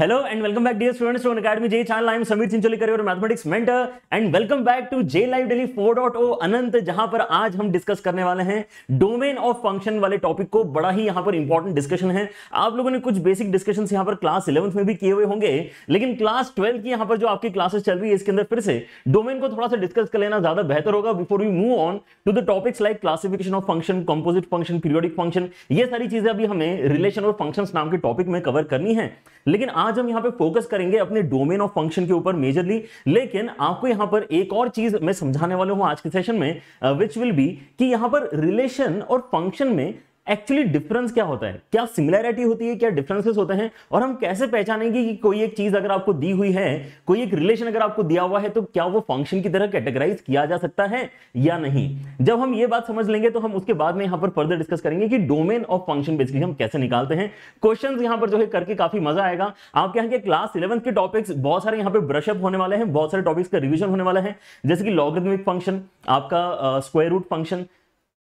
Hello and welcome back dear students to academy JEE channel I am Sameer Chincholi career mathematics mentor and welcome back to JEE live daily 4.0 Anant जहां पर आज हम discuss करने वाले हैं domain of function वाले topic को बड़ा ही यहां पर इंपॉर्टेंट डिस्कशन है आप लोगों ने कुछ बेसिक डिस्कशन यहां पर क्लास इलेवंथ में भी किए हुए होंगे लेकिन क्लास ट्वेल्व की यहां पर जो आपकी क्लासेस चल रही है इसके अंदर फिर से डोमेन को थोड़ा सा डिस्कस कर लेना ज्यादा बेहतर होगा before you move on to the topics like classification of function composite function periodic function ये सारी चीजें अभी हमें रिलेशन और फंक्शन नाम के टॉपिक में कवर करनी है लेकिन आज हम यहां पे फोकस करेंगे अपने डोमेन ऑफ फंक्शन के ऊपर मेजरली लेकिन आपको यहां पर एक और चीज मैं समझाने वाला हूं आज के सेशन में विच विल बी कि यहां पर रिलेशन और फंक्शन में एक्चुअली डिफरेंस क्या होता है क्या सिमिलैरिटी होती है क्या डिफरेंसेस होते हैं और हम कैसे पहचानेंगे कि कोई एक चीज अगर आपको दी हुई है कोई एक रिलेशन अगर आपको दिया हुआ है तो क्या वो फंक्शन की तरह कैटेगराइज किया जा सकता है या नहीं जब हम ये बात समझ लेंगे तो हम उसके बाद में यहां पर फर्दर डिस्कस करेंगे कि डोमेन ऑफ फंक्शन बेसिकली हम कैसे निकालते हैं क्वेश्चन यहाँ पर जो है करके काफी मजा आएगा आपके यहाँ के क्लास इलेवंथ के टॉपिक्स बहुत सारे यहाँ पर ब्रशअप होने वाले हैं बहुत सारे टॉपिक्स का रिविजन होने वाला है जैसे कि लॉगरिथमिक फंक्शन आपका square root function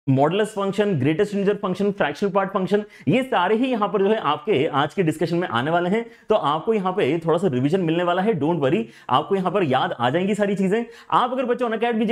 modulus function greatest integer function fraction part function ये सारे ही यहाँ पर जो है आपके आज के डिस्कशन में आने वाले हैं तो आपको यहाँ पे थोड़ा सा रिविजन मिलने वाला है डोंट वरी आपको यहाँ पर याद आ जाएंगी सारी चीजें आप अगर बच्चों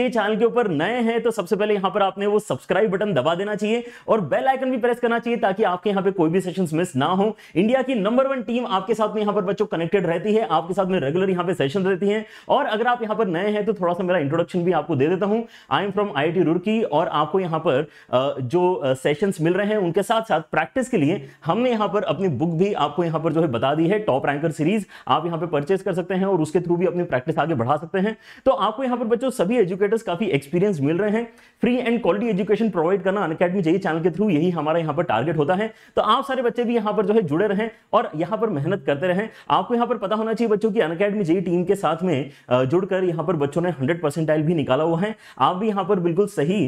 चैनल के ऊपर नए हैं तो सबसे पहले यहाँ पर आपने वो सब्सक्राइब बटन दबा देना चाहिए और बेल आइकन भी प्रेस करना चाहिए ताकि आपके यहाँ पे कोई भी सेशन मिस ना हो इंडिया की नंबर वन टीम आपके साथ में यहाँ पर बच्चों कनेक्टेड रहती है आपके साथ में रेगुलर यहाँ पे सेशन रहती है और अगर आप यहाँ पर नए हैं तो थोड़ा सा मेरा इंट्रोडक्शन भी आपको दे देता हूँ I am from I Roorkee और आपको यहाँ पर जो सेशंस मिल रहे हैं उनके साथ साथ प्रैक्टिस के लिए हमने यहाँ पर अपनी बुक भी आपको यहाँ पर जो है बता दी है टॉप रैंकर सीरीज आप यहाँ पर परचेज कर सकते हैं और उसके थ्रू भी अपनी प्रैक्टिस आगे बढ़ा सकते हैं तो आपको यहाँ पर बच्चों सभी एजुकेटर्स काफी एक्सपीरियंस मिल रहे हैं free and quality education provide करना अनकेडमी जेई चैनल के थ्रू यही हमारा यहाँ पर टारगेट होता है तो आप सारे बच्चे भी यहाँ पर जो है जुड़े रहें और यहाँ पर मेहनत करते रहें आपको यहाँ पर पता होना चाहिए बच्चों की अनकेडमी जेई टीम के साथ में जुड़कर यहाँ पर बच्चों ने हंड्रेड परसेंटाइल भी निकाला हुआ है आप भी यहाँ पर बिल्कुल सही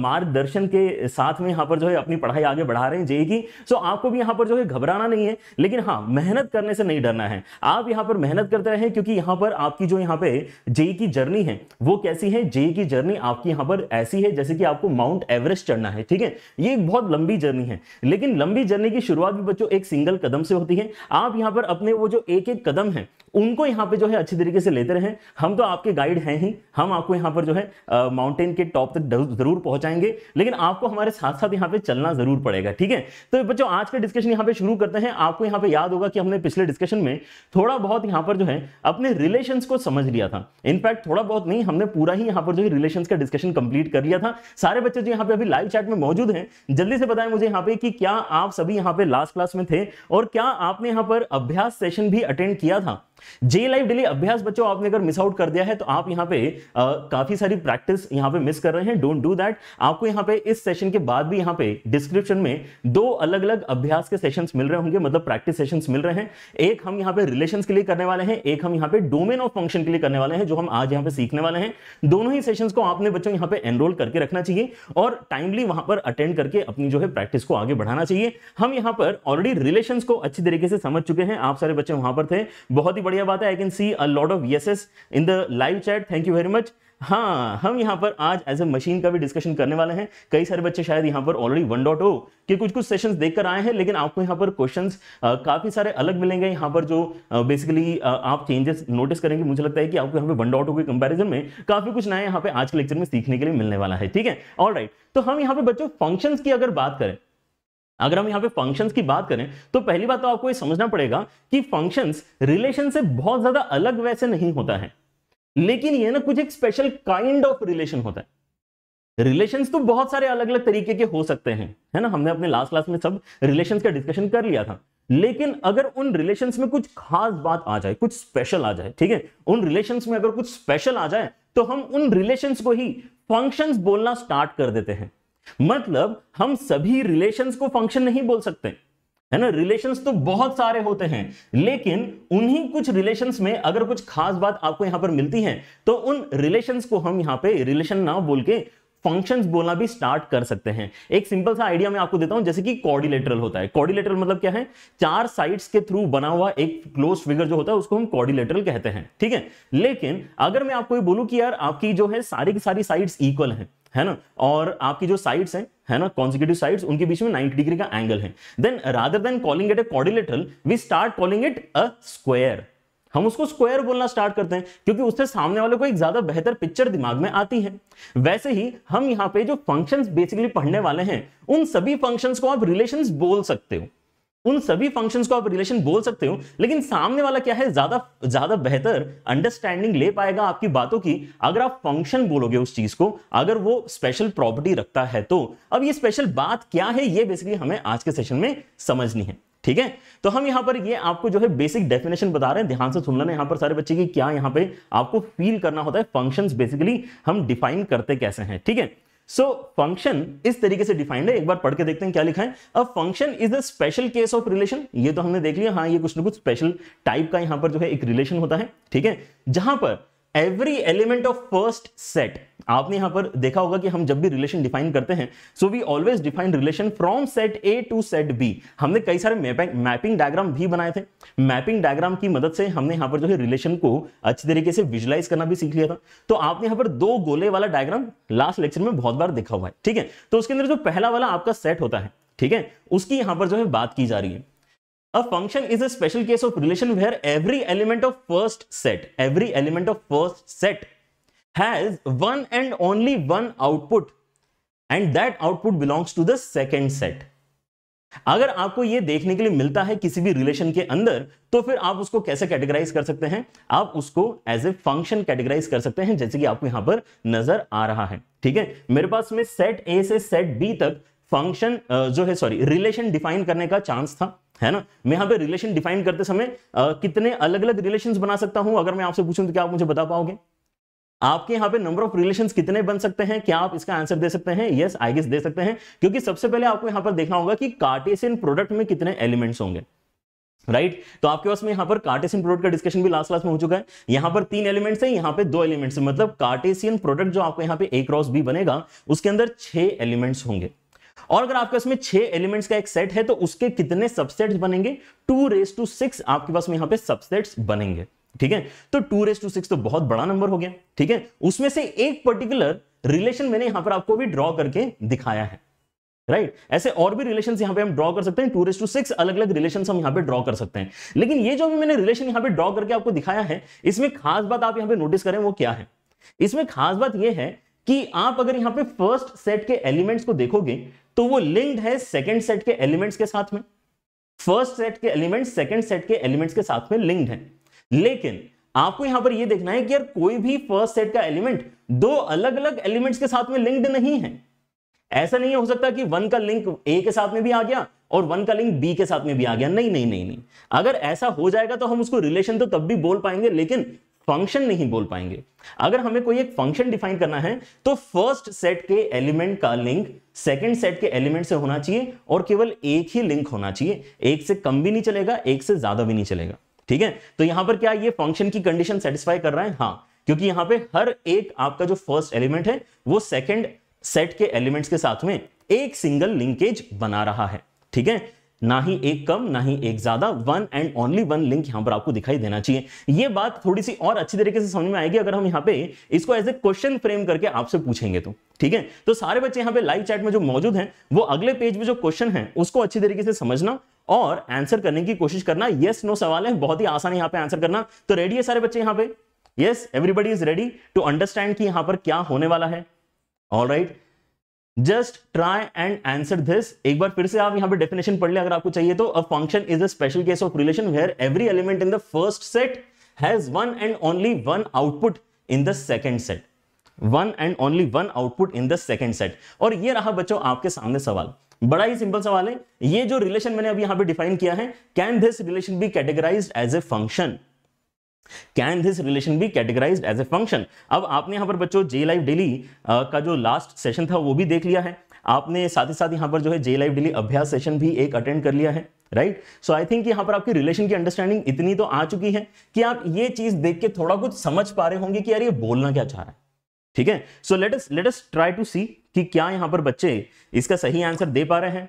मार्गदर्शन इंट्रोडक्शन के साथ में यहाँ पर जो है अपनी पढ़ाई आगे बढ़ा रहे हैं जेई की सो आपको भी यहाँ पर जो है घबराना नहीं है लेकिन हाँ मेहनत करने से नहीं डरना है आप यहाँ पर मेहनत करते रहे क्योंकि यहाँ पर आपकी जो यहाँ पे जेई की जर्नी है वो कैसी है जेई की जर्नी आपकी यहाँ पर ऐसी है जैसे कि आपको माउंट एवरेस्ट चढ़ना है ठीक है ये एक बहुत लंबी जर्नी है लेकिन लंबी जर्नी की शुरुआत भी बच्चों एक सिंगल कदम से होती है आप यहाँ पर अपने वो जो एक एक कदम है उनको यहाँ पे जो है अच्छी तरीके से लेते रहे हम तो आपके गाइड हैं ही हम आपको यहाँ पर जो है माउंटेन के टॉप तक जरूर पहुंचाएंगे लेकिन आपको हमारे साथ साथ यहाँ पे चलना जरूर पड़ेगा ठीक है तो बच्चों आज का डिस्कशन यहाँ पे शुरू करते हैं आपको यहाँ पे याद होगा कि हमने पिछले डिस्कशन में थोड़ा बहुत यहाँ पर जो है अपने रिलेशन को समझ लिया था इनफैक्ट थोड़ा बहुत नहीं हमने पूरा ही यहाँ पर जो है रिलेशन का डिस्कशन कंप्लीट कर लिया था सारे बच्चे जो यहाँ पे अभी लाइव चैट में मौजूद है जल्दी से बताएं मुझे यहाँ पे कि क्या आप सभी यहाँ पे लास्ट क्लास में थे और क्या आपने यहाँ पर अभ्यास सेशन भी अटेंड किया था जे लाइव डेली अभ्यास बच्चों आपने अगर मिस आउट कर दिया है तो आप यहाँ पे आ, काफी सारी प्रैक्टिस यहाँ पे मिस कर रहे हैं डोंट डू दैट आपको यहाँ पे इस सेशन के बाद भी यहाँ पे डिस्क्रिप्शन में दो अलग अलग अभ्यास के सेशंस मिल रहे होंगे मतलब प्रैक्टिस सेशंस मिल रहे हैं एक हम यहाँ पे रिलेशन के लिए करने वाले हैं एक हम यहाँ पे डोमेन ऑफ फंक्शन के लिए करने वाले हैं जो हम आज यहाँ पे सीखने वाले हैं दोनों ही सेशन को आपने बच्चों यहाँ पे एनरोल करके रखना चाहिए और टाइमली वहां पर अटेंड करके अपनी जो है प्रैक्टिस को आगे बढ़ाना चाहिए हम यहाँ पर ऑलरेडी रिलेशन को अच्छी तरीके से समझ चुके हैं आप सारे बच्चे वहां पर थे बहुत ही बढ़िया बात है I can see a lot of yeses in the live chat thank you very much हाँ हम यहाँ पर आज एज ए मशीन का भी डिस्कशन करने वाले हैं कई सारे बच्चे शायद यहाँ पर ऑलरेडी वन डॉट ओ के कुछ कुछ सेशंस देखकर आए हैं लेकिन आपको यहाँ पर क्वेश्चंस काफ़ी सारे अलग मिलेंगे यहाँ पर जो बेसिकली आप चेंजेस नोटिस करेंगे मुझे लगता है कि आपको यहाँ पे वन डॉट ओ के कंपैरिजन में काफ़ी कुछ नया यहाँ पे आज के लेक्चर में सीखने के लिए मिलने वाला है ठीक है ऑल तो हम यहाँ पे बच्चों फंक्शंस की अगर बात करें अगर हम यहाँ पे फंक्शंस की बात करें तो पहली बात तो आपको ये समझना पड़ेगा कि फंक्शंस रिलेशन से बहुत ज्यादा अलग वैसे नहीं होता है लेकिन ये ना कुछ एक स्पेशल काइंड ऑफ रिलेशन होता है रिलेशंस तो बहुत सारे अलग अलग तरीके के हो सकते हैं है ना हमने अपने लास्ट क्लास में सब रिलेशन का डिस्कशन कर लिया था लेकिन अगर उन रिलेशन में कुछ खास बात आ जाए कुछ स्पेशल आ जाए ठीक है उन रिलेशन में अगर कुछ स्पेशल आ जाए तो हम उन रिलेशन को ही फंक्शन बोलना स्टार्ट कर देते हैं मतलब हम सभी रिलेशंस को फंक्शन नहीं बोल सकते है ना रिलेशंस तो बहुत सारे होते हैं लेकिन उन्हीं कुछ रिलेशंस में अगर कुछ खास बात आपको यहां पर मिलती है तो उन रिलेशंस को हम यहां पे रिलेशन ना बोल के फंक्शंस बोलना भी स्टार्ट कर सकते हैं एक सिंपल सा आइडिया मैं आपको देता हूं जैसे कि कॉर्डिलेटरल होता है कॉर्डिलेटरल मतलब क्या है चार साइड्स के थ्रू बना हुआ एक क्लोज फिगर जो होता है उसको हम कॉर्डिलेटरल कहते हैं ठीक है लेकिन अगर मैं आपको ये बोलूं कि यार आपकी जो है सारी की सारी साइड्स इक्वल हैं है ना और आपकी जो साइड्स हैं है ना कॉन्सिक्यूटिव साइड्स उनके बीच में 90 डिग्री का एंगल है then rather than calling it a quadrilateral we start calling it a square हम उसको स्क्वायर बोलना स्टार्ट करते हैं क्योंकि उससे सामने वाले को एक ज्यादा बेहतर पिक्चर दिमाग में आती है वैसे ही हम यहाँ पे जो फंक्शंस बेसिकली पढ़ने वाले हैं उन सभी फंक्शंस को आप रिलेशंस बोल सकते हो उन सभी फंक्शंस को आप रिलेशन बोल सकते हो लेकिन सामने वाला क्या है ज्यादा ज्यादा बेहतर अंडरस्टैंडिंग ले पाएगा आपकी बातों की अगर आप फंक्शन बोलोगे उस चीज को अगर वो स्पेशल प्रॉपर्टी रखता है तो अब ये स्पेशल बात क्या है ये बेसिकली हमें आज के सेशन में समझनी है ठीक है तो हम यहां पर ये आपको जो है बेसिक डेफिनेशन बता रहे हैं ध्यान से सुन लेना यहां पर सारे बच्चे की क्या यहाँ पे आपको फील करना होता है फंक्शंस बेसिकली हम डिफाइन करते कैसे हैं ठीक है सो फंक्शन इस तरीके से डिफाइंड है एक बार पढ़ के देखते हैं क्या लिखा है अब function is the special case of relation ये तो हमने देख लिया हाँ ये कुछ ना कुछ स्पेशल टाइप का यहां पर जो है एक रिलेशन होता है ठीक है जहां पर every element of first set आपने यहां पर देखा होगा कि हम जब भी रिलेशन डिफाइन करते हैं so we always define relation from set A to set B हमने कई सारे मैपिंग डायग्राम भी बनाए थे मैपिंग डायग्राम की मदद से हमने यहां पर जो है रिलेशन को अच्छी तरीके से विजुलाइज करना भी सीख लिया था तो आपने यहां पर दो गोले वाला डायग्राम लास्ट लेक्चर में बहुत बार देखा हुआ है ठीक है तो उसके अंदर जो पहला वाला आपका सेट होता है ठीक है उसकी यहां पर जो है बात की जा रही है a function is a special case of relation where every element of first set every element of first set has one and only one output and that output belongs to the second set अगर आपको यह देखने के लिए मिलता है किसी भी रिलेशन के अंदर तो फिर आप उसको कैसे कैटेगराइज कर सकते हैं आप उसको एज ए फंक्शन कैटेगराइज कर सकते हैं जैसे कि आपको यहां पर नजर आ रहा है ठीक है मेरे पास में सेट ए से सेट बी तक फंक्शन जो है सॉरी रिलेशन डिफाइन करने का चांस था है ना मैं यहां पे रिलेशन डिफाइन करते समय आ, कितने अलग अलग रिलेशंस बना सकता हूं अगर मैं आपसे पूछूं तो क्या आप मुझे बता पाओगे आपके यहाँ पे नंबर ऑफ रिलेशन कितने बन सकते हैं क्या आप इसका आंसर दे सकते हैं यस आई गेस दे सकते हैं क्योंकि सबसे पहले आपको यहाँ पर देखना होगा कि कार्टेसियन प्रोडक्ट में कितने एलिमेंट्स होंगे राइट right? तो आपके पास में यहाँ पर कार्टेशियन प्रोडक्ट का डिस्कशन भी लास्ट क्लास में हो चुका है यहाँ पर तीन एलिमेंट्स हैं यहाँ पे दो एलिमेंट्स हैं मतलब कार्टेशियन प्रोडक्ट जो आपको यहाँ पे ए क्रॉस बी बनेगा उसके अंदर छह एलिमेंट्स होंगे और अगर आपके पास में छह एलिमेंट्स का एक सेट है तो उसके कितने सबसेट्स बनेंगे टू रेस टू सिक्स आपके पास में यहाँ पे सबसेट्स बनेंगे ठीक है तो टू रेस टू सिक्स तो बहुत बड़ा नंबर हो गया ठीक है उसमें से एक पर्टिकुलर रिलेशन मैंने यहां पर आपको भी ड्रॉ करके दिखाया है राइट right? ऐसे और भी रिलेशन यहां पे हम ड्रॉ कर सकते हैं टू रेस टू सिक्स अलग अलग रिलेशन हम यहां पे ड्रॉ कर सकते हैं लेकिन ये जो भी मैंने रिलेशन यहां पे ड्रॉ करके आपको दिखाया है इसमें खास बात आप यहां पे नोटिस करें वो क्या है इसमें खास बात ये है कि आप अगर यहां पे फर्स्ट सेट के एलिमेंट्स को देखोगे तो वो लिंक्ड है सेकंड सेट के एलिमेंट्स के साथ में फर्स्ट सेट के एलिमेंट्स सेकंड सेट के एलिमेंट्स के साथ में लिंक्ड है लेकिन आपको यहां पर यह देखना है कि यार कोई भी फर्स्ट सेट का एलिमेंट दो अलग अलग एलिमेंट्स के साथ में लिंक्ड नहीं है ऐसा नहीं हो सकता कि वन का लिंक ए के साथ में भी आ गया और वन का लिंक बी के साथ में भी आ गया नहीं नहीं नहीं नहीं अगर ऐसा हो जाएगा तो हम उसको रिलेशन तो तब भी बोल पाएंगे लेकिन फंक्शन नहीं बोल पाएंगे अगर हमें कोई एक फंक्शन डिफाइन करना है तो फर्स्ट सेट के एलिमेंट का लिंक सेकंड सेट के एलिमेंट से होना चाहिए और केवल एक ही लिंक होना चाहिए एक से कम भी नहीं चलेगा एक से ज्यादा भी नहीं चलेगा ठीक है तो यहां पर क्या ये फंक्शन की कंडीशन सेटिस्फाई कर रहा है हाँ क्योंकि यहां पे हर एक आपका जो फर्स्ट एलिमेंट है वो सेकंड सेट के एलिमेंट्स के साथ में एक सिंगल लिंकेज बना रहा है ठीक है ना ही एक कम ना ही एक ज्यादा one and only one link यहां पर आपको दिखाई देना चाहिए यह बात थोड़ी सी और अच्छी तरीके से समझ में आएगी अगर हम यहां पे इसको एज ए क्वेश्चन फ्रेम करके आपसे पूछेंगे तो ठीक है तो सारे बच्चे यहां पे लाइव चैट में जो मौजूद हैं वो अगले पेज में जो क्वेश्चन है उसको अच्छी तरीके से समझना और आंसर करने की कोशिश करना यस नो सवाल है बहुत ही आसान यहां यहाँ पे आंसर करना तो रेडी है सारे बच्चे यहां पे yes everybody is ready to understand कि यहां पर क्या होने वाला है all right just try and answer this एक बार फिर से आप यहां पे डेफिनेशन पढ़ लें अगर आपको चाहिए तो a function is a special case of relation where every element in the first set has one and only one output in the second set one and only one output in the second set और ये रहा बच्चों आपके सामने सवाल बड़ा ही simple सवाल है ये जो रिलेशन मैंने अभी यहां पे डिफाइन किया है can this relation be categorize as a function can this relation be categorize as a function अब आपने यहां पर बच्चों जे लाइव डेली का जो लास्ट सेशन था वो भी देख लिया है आपने साथ ही साथ यहां पर जो है जे लाइव डेली अभ्यास सेशन भी एक अटेंड कर लिया है राइट सो आई थिंक यहां पर आपकी रिलेशन की अंडरस्टैंडिंग इतनी तो आ चुकी है कि आप ये चीज देख के थोड़ा कुछ समझ पा रहे होंगे कि यार ये बोलना क्या चाह रहा है ठीक है so let us let us try to see कि क्या यहां पर बच्चे इसका सही आंसर दे पा रहे हैं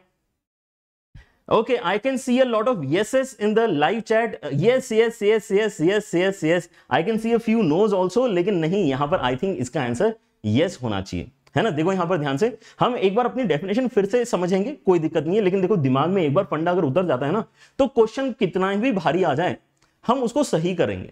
okay I can see a of of yeses in the live chat yes yes yes yes yes yes yes I can see a few noes also लेकिन नहीं यहां पर आई थिंक इसका आंसर yes होना चाहिए है ना देखो यहां पर ध्यान से हम एक बार अपनी डेफिनेशन फिर से समझेंगे कोई दिक्कत नहीं है लेकिन देखो दिमाग में एक बार फंडा अगर उतर जाता है ना तो क्वेश्चन कितना भी भारी आ जाए हम उसको सही करेंगे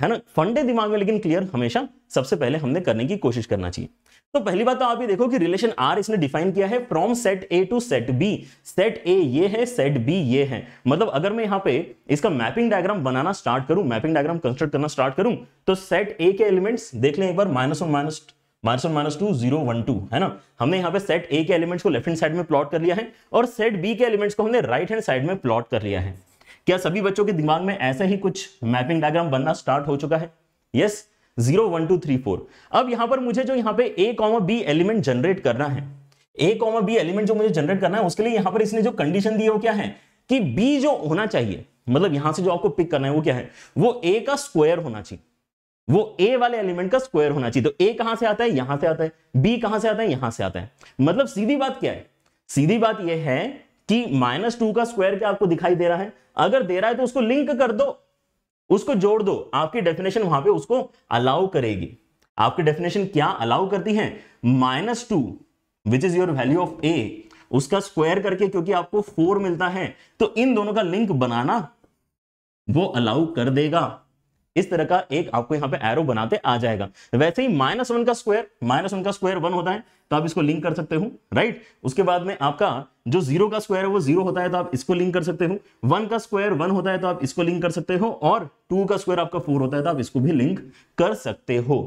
है ना फंडे दिमाग में लेकिन क्लियर हमेशा सबसे पहले हमने करने की कोशिश करना चाहिए तो पहली बात तो आप ये देखो कि रिलेशन आर इसने डिफाइन किया है from set A to set B set A ये है सेट बी ये है मतलब अगर मैं यहाँ पे इसका मैपिंग डायग्राम बनाना स्टार्ट करूं मैपिंग डायग्राम कंस्ट्रक्ट करना स्टार्ट करूं तो सेट ए के एलिमेंट्स देख लें एक बार minus one minus minus one minus two zero one two है ना हमने यहाँ पे सेट ए के एलिमेंट्स को लेफ्ट हैंड साइड में प्लॉट कर लिया है और सेट बी के एलिमेंट्स को हमने राइट हैंड साइड में प्लॉट कर लिया है क्या सभी बच्चों के दिमाग में ऐसा ही कुछ मैपिंग डायग्राम बनना स्टार्ट हो चुका है yes yes? Zero one two three four अब यहां पर मुझे जो यहां पे A comma B element generate करना है ए कॉमा बी एलिमेंट जो मुझे जनरेट करना है उसके लिए यहां पर इसने जो कंडीशन दी है वो क्या है कि बी जो होना चाहिए मतलब यहां से जो आपको पिक करना है वो क्या है वो ए का स्क्वायर होना चाहिए वो ए वाले एलिमेंट का स्क्वायर होना चाहिए तो ए कहां से आता है यहां से आता है बी कहां से आता है यहां से आता है मतलब सीधी बात क्या है सीधी बात यह है कि माइनस टू का स्क्वायर क्या आपको दिखाई दे रहा है अगर दे रहा है तो उसको लिंक कर दो उसको जोड़ दो आपकी डेफिनेशन वहां पे उसको अलाउ करेगी आपकी डेफिनेशन क्या अलाउ करती है minus two which is your value of A उसका स्क्वायर करके क्योंकि आपको फोर मिलता है तो इन दोनों का लिंक बनाना वो अलाउ कर देगा इस तरह का एक आपको यहाँ पे एरो बनाते आ जाएगा वैसे ही माइनस वन का स्क्वायर माइनस वन का स्क्वायर वन होता है तो आप इसको लिंक कर सकते हो राइट उसके बाद में आपका जो जीरो का स्क्वायर है वो जीरो होता है तो आप इसको लिंक कर सकते हो वन का स्क्वायर वन होता है तो आप इसको लिंक कर सकते हो और टू का स्क्वायर आपका फोर होता है तो आप इसको भी लिंक कर सकते हो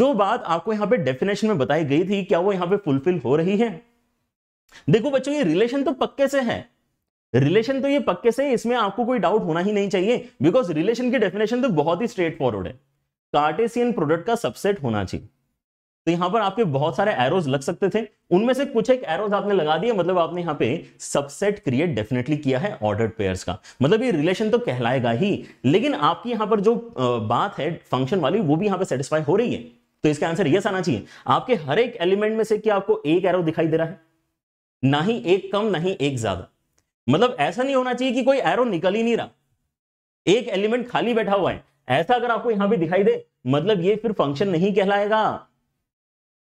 जो बात आपको यहाँ पे डेफिनेशन में बताई गई थी क्या वो यहाँ पे फुलफिल हो रही है देखो बच्चों ये रिलेशन तो पक्के से है रिलेशन तो ये पक्के से इसमें आपको कोई डाउट होना ही नहीं चाहिए बिकॉज रिलेशन की डेफिनेशन तो बहुत ही स्ट्रेट फॉरवर्ड है कार्टेसियन प्रोडक्ट का सबसेट होना चाहिए तो यहां पर आपके बहुत सारे एरोज लग सकते थे उनमें से कुछ एक एरोज आपने लगा दिए मतलब आपने यहां पे सबसेट क्रिएट डेफिनेटली किया है ऑर्डर्ड पेयर्स का मतलब ये रिलेशन तो कहलाएगा ही लेकिन आपकी यहां पर जो बात है फंक्शन वाली वो भी यहां पे सेटिस्फाई हो रही है तो इसका आंसर यस आना चाहिए आपके हर एक एलिमेंट में से क्या आपको एक एरो दिखाई दे रहा है ना ही एक कम ना ही एक ज्यादा मतलब ऐसा नहीं होना चाहिए कि कोई एरो निकल ही नहीं रहा एक एलिमेंट खाली बैठा हुआ है ऐसा अगर आपको यहां पे दिखाई दे मतलब ये फिर फंक्शन नहीं कहलाएगा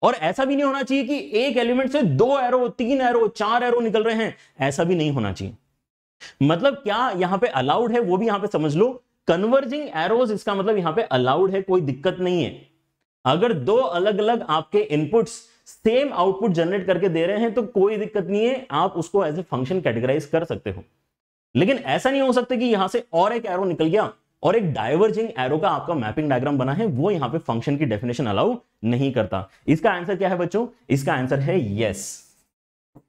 और ऐसा भी नहीं होना चाहिए कि एक एलिमेंट से दो एरो तीन एरो चार एरो निकल रहे हैं ऐसा भी नहीं होना चाहिए मतलब क्या यहां पे अलाउड है वो भी यहां पे समझ लो कन्वर्जिंग एरोज इसका मतलब यहां पे अलाउड है कोई दिक्कत नहीं है अगर दो अलग अलग आपके इनपुट्स सेम आउटपुट जनरेट करके दे रहे हैं तो कोई दिक्कत नहीं है आप उसको एज ए फंक्शन कैटेगराइज कर सकते हो लेकिन ऐसा नहीं हो सकता कि यहां से और एक एरो निकल गया और एक डाइवर्जिंग एरो का आपका मैपिंग डायग्राम बना है वो यहां पे फंक्शन की डेफिनेशन अलाउ नहीं करता इसका आंसर क्या है बच्चों इसका आंसर है यस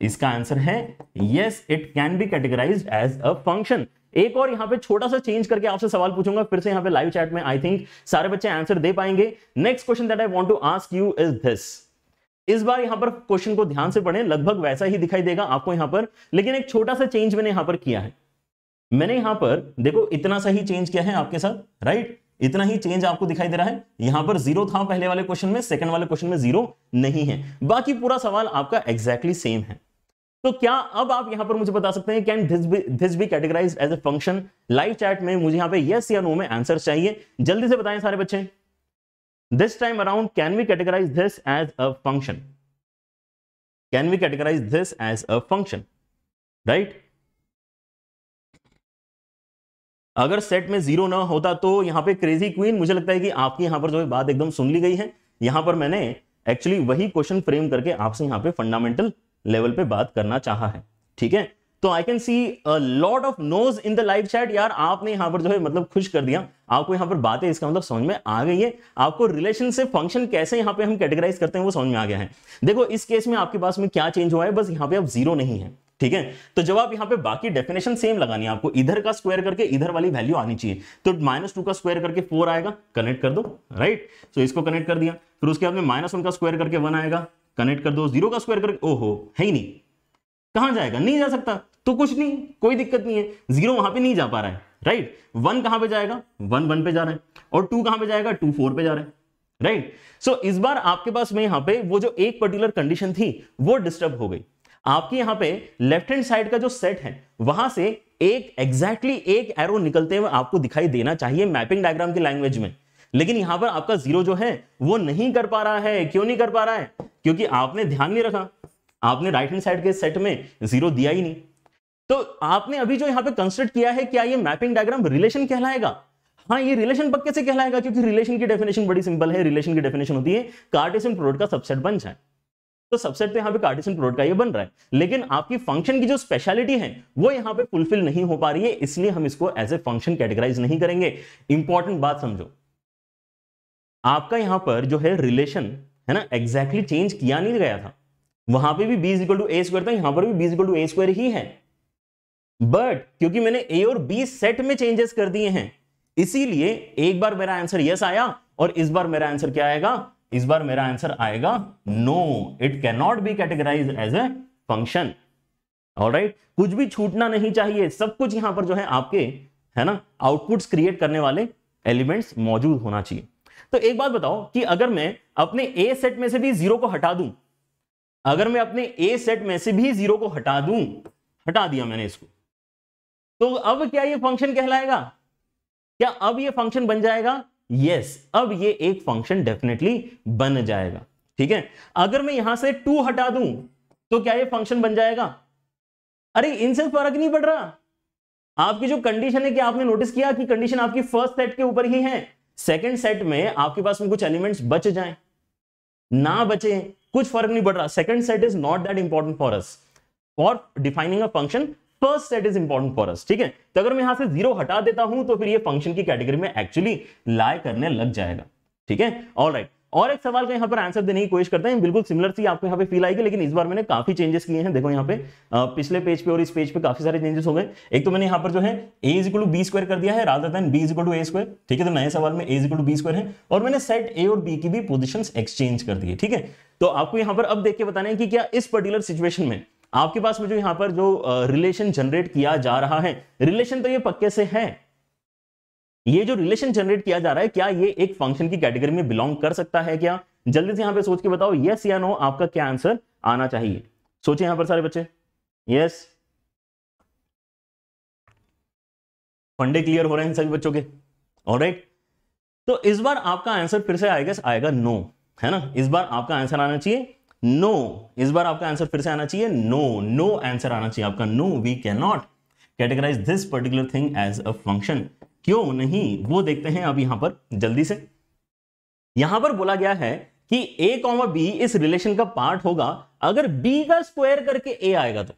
इसका आंसर है yes it can be categorize as a function एक और यहां पे छोटा सा चेंज करके आपसे सवाल पूछूंगा फिर से यहां पे लाइव चैट में आई थिंक सारे बच्चे आंसर दे पाएंगे next question that I want to ask you is this इस बार यहां पर क्वेश्चन को ध्यान से पढ़ें लगभग वैसा ही दिखाई देगा आपको यहां पर लेकिन एक छोटा सा चेंज मैंने यहां पर किया है मैंने यहां पर देखो इतना सा ही चेंज किया है आपके साथ राइट इतना ही चेंज आपको दिखाई दे रहा है यहां पर जीरो था पहले वाले क्वेश्चन में सेकंड वाले क्वेश्चन में जीरो नहीं है बाकी पूरा सवाल आपका एग्जैक्टली exactly सेम है तो क्या अब आप यहां पर मुझे बता सकते हैं can this be categorize as a function live chat में मुझे यहां पे यस या नो में आंसर चाहिए जल्दी से बताएं सारे बच्चे this time around can we categorize this as a function can we categorize this as a function right अगर सेट में जीरो ना होता तो यहां पे क्रेजी क्वीन मुझे लगता है कि आपकी यहां पर जो बात एकदम सुन ली गई है यहां पर मैंने एक्चुअली वही क्वेश्चन फ्रेम करके आपसे यहां पे फंडामेंटल लेवल पे बात करना चाहा है ठीक है तो I can see lot of noes in the live chat यार आपने यहां पर जो है मतलब खुश कर दिया आपको यहां पर बातें इसका मतलब समझ में आ गई है आपको रिलेशनशिप फंक्शन कैसे यहां पे हम कैटेगराइज करते हैं वो समझ में आ गया है देखो इस केस में आपके पास में क्या चेंज हुआ है बस यहां पे अब जीरो नहीं है ठीक है तो जब आप यहां पे बाकी डेफिनेशन सेम लगानी है आपको इधर का स्क्वायर करके इधर वाली वैल्यू आनी चाहिए तो माइनस टू का स्क्वायर करके फोर आएगा कनेक्ट कर दो राइट सो इसको कनेक्ट कर दिया फिर उसके बाद में माइनस वन का स्क्वायर करके वन आएगा कनेक्ट कर दो जीरो का स्क्वायर करके ओहो है ही नहीं कहां जाएगा नहीं जा सकता तो कुछ नहीं कोई दिक्कत नहीं है जीरो वहां पे नहीं जा पा रहा है राइट वन कहां पे जाएगा वन वन पे जा रहा है और टू कहां पे जाएगा टू फोर पे जा रहा है राइट सो इस बार आपके पास में यहां पे वो जो एक पर्टिकुलर कंडीशन थी वो डिस्टर्ब हो गई आपके यहां पे लेफ्ट हैंड साइड का जो सेट है वहां से एक एग्जैक्टली exactly एक एरो निकलते हुए आपको दिखाई देना चाहिए मैपिंग डायग्राम की लैंग्वेज में लेकिन यहां पर आपका जीरो जो है वो नहीं कर पा रहा है क्यों नहीं कर पा रहा है क्योंकि आपने ध्यान नहीं रखा आपने राइट हैंड साइड के सेट में जीरो दिया ही नहीं तो आपने अभी जो यहां पे कंस्ट्रक्ट किया है क्या ये मैपिंग डायग्राम रिलेशन कहलाएगा हाँ ये रिलेशन पक्के से कहलाएगा क्योंकि रिलेशन की डेफिनेशन बड़ी सिंपल है रिलेशन की डेफिनेशन होती है कार्टेशियन प्रोडक्ट का सबसेट बन जाए तो सबसेट तो यहाँ पे कार्टेशियन प्रोडक्ट का ये बन रहा है लेकिन आपकी फंक्शन की जो स्पेशलिटी है वो यहाँ पे फुलफिल नहीं हो पा रही है इसलिए हम इसको एज ए फंक्शन कैटेगराइज नहीं करेंगे इंपॉर्टेंट बात समझो आपका यहां पर जो है रिलेशन है ना एग्जैक्टली exactly चेंज किया नहीं गया था वहां पे भी B equal to A square था यहां पर भी B equal to A square ही है बट क्योंकि मैंने ए और बी सेट में चेंजेस कर दिए हैं इसीलिए एक बार मेरा आंसर यस आया और इस बार मेरा आंसर क्या आएगा इस बार मेरा आंसर आएगा no it can not be categorize as a function right कुछ भी छूटना नहीं चाहिए सब कुछ यहां पर जो है आपके है ना आउटपुट्स क्रिएट करने वाले एलिमेंट्स मौजूद होना चाहिए तो एक बात बताओ कि अगर मैं अपने ए सेट में से भी जीरो को हटा दूं अगर मैं अपने ए सेट में से भी जीरो को हटा दूं हटा दिया मैंने इसको तो अब क्या ये फंक्शन कहलाएगा क्या अब ये फंक्शन बन जाएगा यस yes, अब ये एक फंक्शन डेफिनेटली बन जाएगा ठीक है अगर मैं यहां से टू हटा दूं तो क्या ये फंक्शन बन जाएगा अरे इनसे फर्क नहीं पड़ रहा आपकी जो कंडीशन है कि आपने नोटिस किया कि कंडीशन आपकी फर्स्ट सेट के ऊपर ही है सेकंड सेट में आपके पास में कुछ एलिमेंट्स बच जाएं ना बचे कुछ फर्क नहीं पड़ रहा second set is not that important for us for defining a function first set is important for us ठीक है तो अगर मैं यहां से जीरो हटा देता हूं तो फिर ये फंक्शन की कैटेगरी में एक्चुअली लाई करने लग जाएगा ठीक है ऑल राइट और एक सवाल का यहाँ पर आंसर देने की कोशिश करते हैं बिल्कुल सिमिलर सी आपको यहाँ पे फील आएगी लेकिन इस बार मैंने काफी चेंजेस किए हैं देखो यहाँ पे पिछले पेज पे और इस पेज पे काफी सारे चेंजेस हो गए एक तो मैंने यहाँ पर जो है A is equal to B square कर दिया है rather than B is equal to A square ठीक है तो नए सवाल में A is equal to B square है और मैंने सेट ए और बी की भी पोजिशन एक्सचेंज कर दी है ठीक है तो आपको यहाँ पर अब देख के बताने की क्या इस पर्टिकुलर सिचुएशन में आपके पास में जो यहां पर जो रिलेशन जनरेट किया जा रहा है रिलेशन तो ये पक्के से है ये जो रिलेशन जनरेट किया जा रहा है क्या ये एक फंक्शन की कैटेगरी में बिलोंग कर सकता है क्या जल्दी से यहां पे सोच के बताओ यस या नो आपका क्या आंसर आना चाहिए सोचे यहां पर सारे बच्चे यस फंडे क्लियर हो रहे हैं सभी बच्चों के ऑलराइट तो इस बार आपका आंसर फिर से आएगा आएगा नो है ना इस बार आपका आंसर आना चाहिए नो no. इस बार आपका आंसर फिर से आना चाहिए नो नो आंसर आना चाहिए आपका no we can not categorize this particular thing as a function क्यों नहीं वो देखते हैं अब यहां पर जल्दी से यहां पर बोला गया है कि ए कॉमा बी इस रिलेशन का पार्ट होगा अगर बी का स्क्वायर करके ए आएगा तो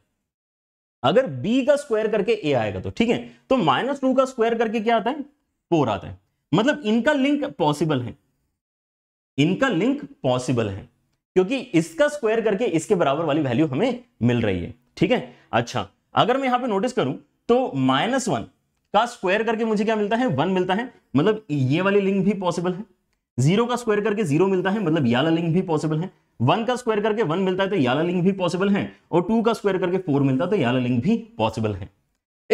अगर बी का स्क्वायर करके ए आएगा तो ठीक है तो माइनस टू का स्क्वायर करके क्या आता है फोर आता है मतलब इनका लिंक पॉसिबल है इनका लिंक पॉसिबल है क्योंकि इसका स्क्वायर करके इसके बराबर वाली वैल्यू हमें मिल रही है ठीक है अच्छा अगर मैं यहां पे नोटिस करूं तो माइनस वन का स्क्वायर करके मुझे क्या मिलता है वन मिलता है मतलब ये वाली लिंक भी पॉसिबल है जीरो का स्क्वायर करके जीरो मिलता है मतलब याला लिंक भी पॉसिबल है वन का स्क्वायर करके वन मिलता है तो याला लिंक भी पॉसिबल है और टू का स्क्वायर करके फोर मिलता है तो याला लिंक भी पॉसिबल है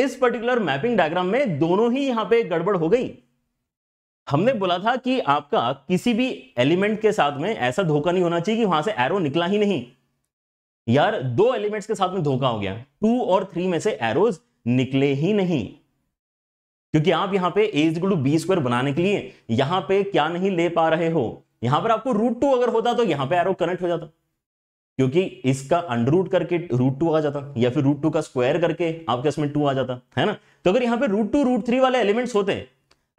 इस पर्टिकुलर मैपिंग डायग्राम में दोनों ही यहां पे गड़बड़ हो गई हमने बोला था कि आपका किसी भी एलिमेंट के साथ में ऐसा धोखा नहीं होना चाहिए कि वहां से एरो निकला ही नहीं यार दो एलिमेंट्स के साथ में धोखा हो गया टू और थ्री में से एरोज निकले ही नहीं क्योंकि आप यहां पे एज टू बी स्क्वायर बनाने के लिए यहां पे क्या नहीं ले पा रहे हो यहां पर आपको रूट टू अगर होता तो यहां पे एरो कनेक्ट हो जाता क्योंकि इसका अंडर रूट करके रूट टू आ जाता या फिर रूट टू का स्क्वायर करके आपके इसमें टू आ जाता है ना तो अगर यहां पे रूट टू रूट थ्री वाले एलिमेंट्स होते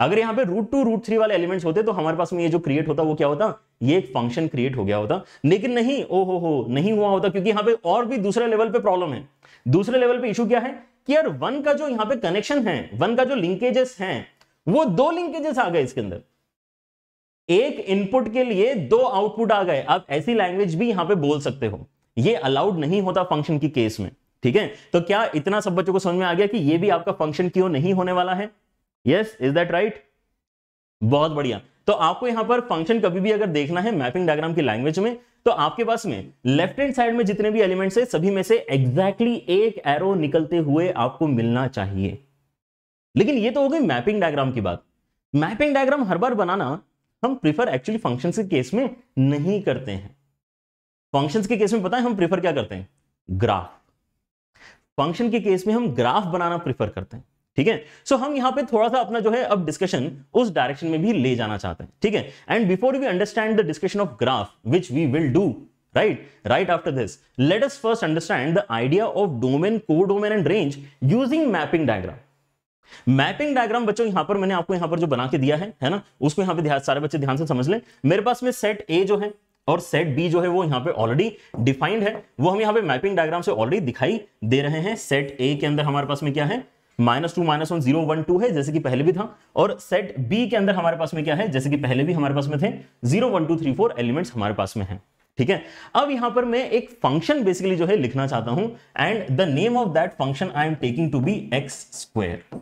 अगर यहाँ पे रूट टू रूट थ्री वाले एलिमेंट्स होते तो हमारे पास में ये जो क्रिएट होता वो क्या होता ये एक फंक्शन क्रिएट हो गया होता लेकिन नहीं ओ हो हो नहीं हुआ होता क्योंकि यहाँ पे और भी दूसरे लेवल पे प्रॉब्लम है दूसरे लेवल पे इशू क्या है कि यार वन का जो यहाँ पे कनेक्शन है वन का जो लिंकेजेस है वो दो लिंकेजेस आ गए इसके अंदर एक इनपुट के लिए दो आउटपुट आ गए आप ऐसी लैंग्वेज भी यहां पे बोल सकते हो ये अलाउड नहीं होता फंक्शन की केस में ठीक है तो क्या इतना सब बच्चों को समझ में आ गया कि ये भी आपका फंक्शन क्यों नहीं होने वाला है यस इज दैट राइट बहुत बढ़िया तो आपको यहां पर फंक्शन कभी भी अगर देखना है मैपिंग डायग्राम की लैंग्वेज में तो आपके पास में लेफ्ट हैंड साइड में जितने भी एलिमेंट्स है सभी में से एग्जैक्टली exactly एक एरो निकलते हुए आपको मिलना चाहिए लेकिन ये तो हो गई मैपिंग डायग्राम की बात मैपिंग डायग्राम हर बार बनाना हम प्रीफर एक्चुअली फंक्शन के केस में नहीं करते हैं फंक्शंस के केस में पता है हम प्रीफर क्या करते हैं ग्राफ फंक्शन के केस में हम ग्राफ बनाना प्रीफर करते हैं ठीक है सो हम यहाँ पे थोड़ा सा अपना जो है अब डिस्कशन उस डायरेक्शन में भी ले जाना चाहते हैं ठीक है and before we understand the discussion of graph which we will do right after this let let first understand the idea of domain codomain and range using mapping diagram mapping diagram बच्चों यहां पर मैंने आपको यहां पर जो बना के दिया है है ना उसको यहां पे ध्यान सारे बच्चे ध्यान से समझ लें मेरे पास में सेट ए जो है और सेट बी जो है वो यहां पे ऑलरेडी डिफाइंड है वो हम यहाँ पे मैपिंग डायग्राम से ऑलरेडी दिखाई दे रहे हैं सेट ए के अंदर हमारे पास में क्या है minus two minus one zero one two है जैसे कि पहले भी था और सेट बी के अंदर हमारे पास में क्या है जैसे कि पहले भी हमारे पास में थे zero one two three four elements हमारे पास में है ठीक है अब यहां पर मैं एक फंक्शन बेसिकली जो है लिखना चाहता हूं and the name of that function I am taking to be X square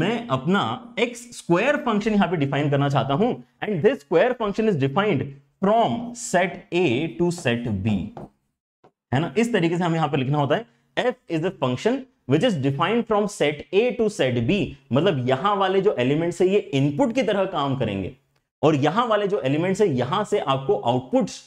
मैं अपना एक्स स्क्वायर फंक्शन यहां पे डिफाइन करना चाहता हूं and this square function is defined from set A to set B है ना इस तरीके से हमें यहां पर लिखना होता है F is a function which is defined from set A to set B मतलब यहां वाले जो एलिमेंट्स है ये इनपुट की तरह काम करेंगे और यहां वाले जो एलिमेंट्स है यहां से आपको आउटपुट्स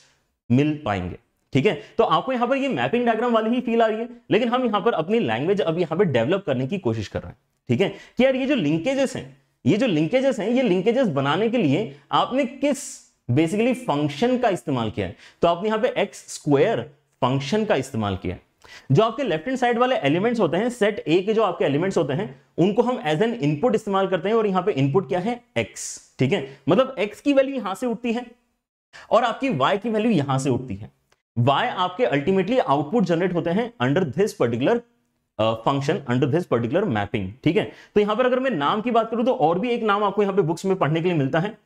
मिल पाएंगे ठीक है तो आपको यहां पर ये मैपिंग डायग्राम वाली ही फील आ रही है लेकिन हम यहां पर अपनी लैंग्वेज अब यहां पर डेवलप करने की कोशिश कर रहे हैं ठीक है कि यार ये जो लिंकेजेस हैं ये जो लिंकेजेस हैं ये लिंकेजेस बनाने के लिए आपने किस बेसिकली फंक्शन का इस्तेमाल किया है तो आपने यहां पर एक्स स्क्वेयर फंक्शन का इस्तेमाल किया है जो आपके लेफ्ट हैंड साइड वाले एलिमेंट्स होते हैं सेट ए के जो आपके एलिमेंट्स होते हैं उनको हम एज एन इनपुट इस्तेमाल करते हैं और यहां पे इनपुट क्या है एक्स ठीक है मतलब एक्स की वैल्यू यहां से उठती है और आपकी वाई की वैल्यू यहां से उठती है वाई आपके अल्टीमेटली आउटपुट जनरेट होते हैं under this particular function under this particular mapping ठीक है तो यहां पर अगर मैं नाम की बात करूं तो और भी एक नाम आपको यहां पर बुक्स में पढ़ने के लिए मिलता है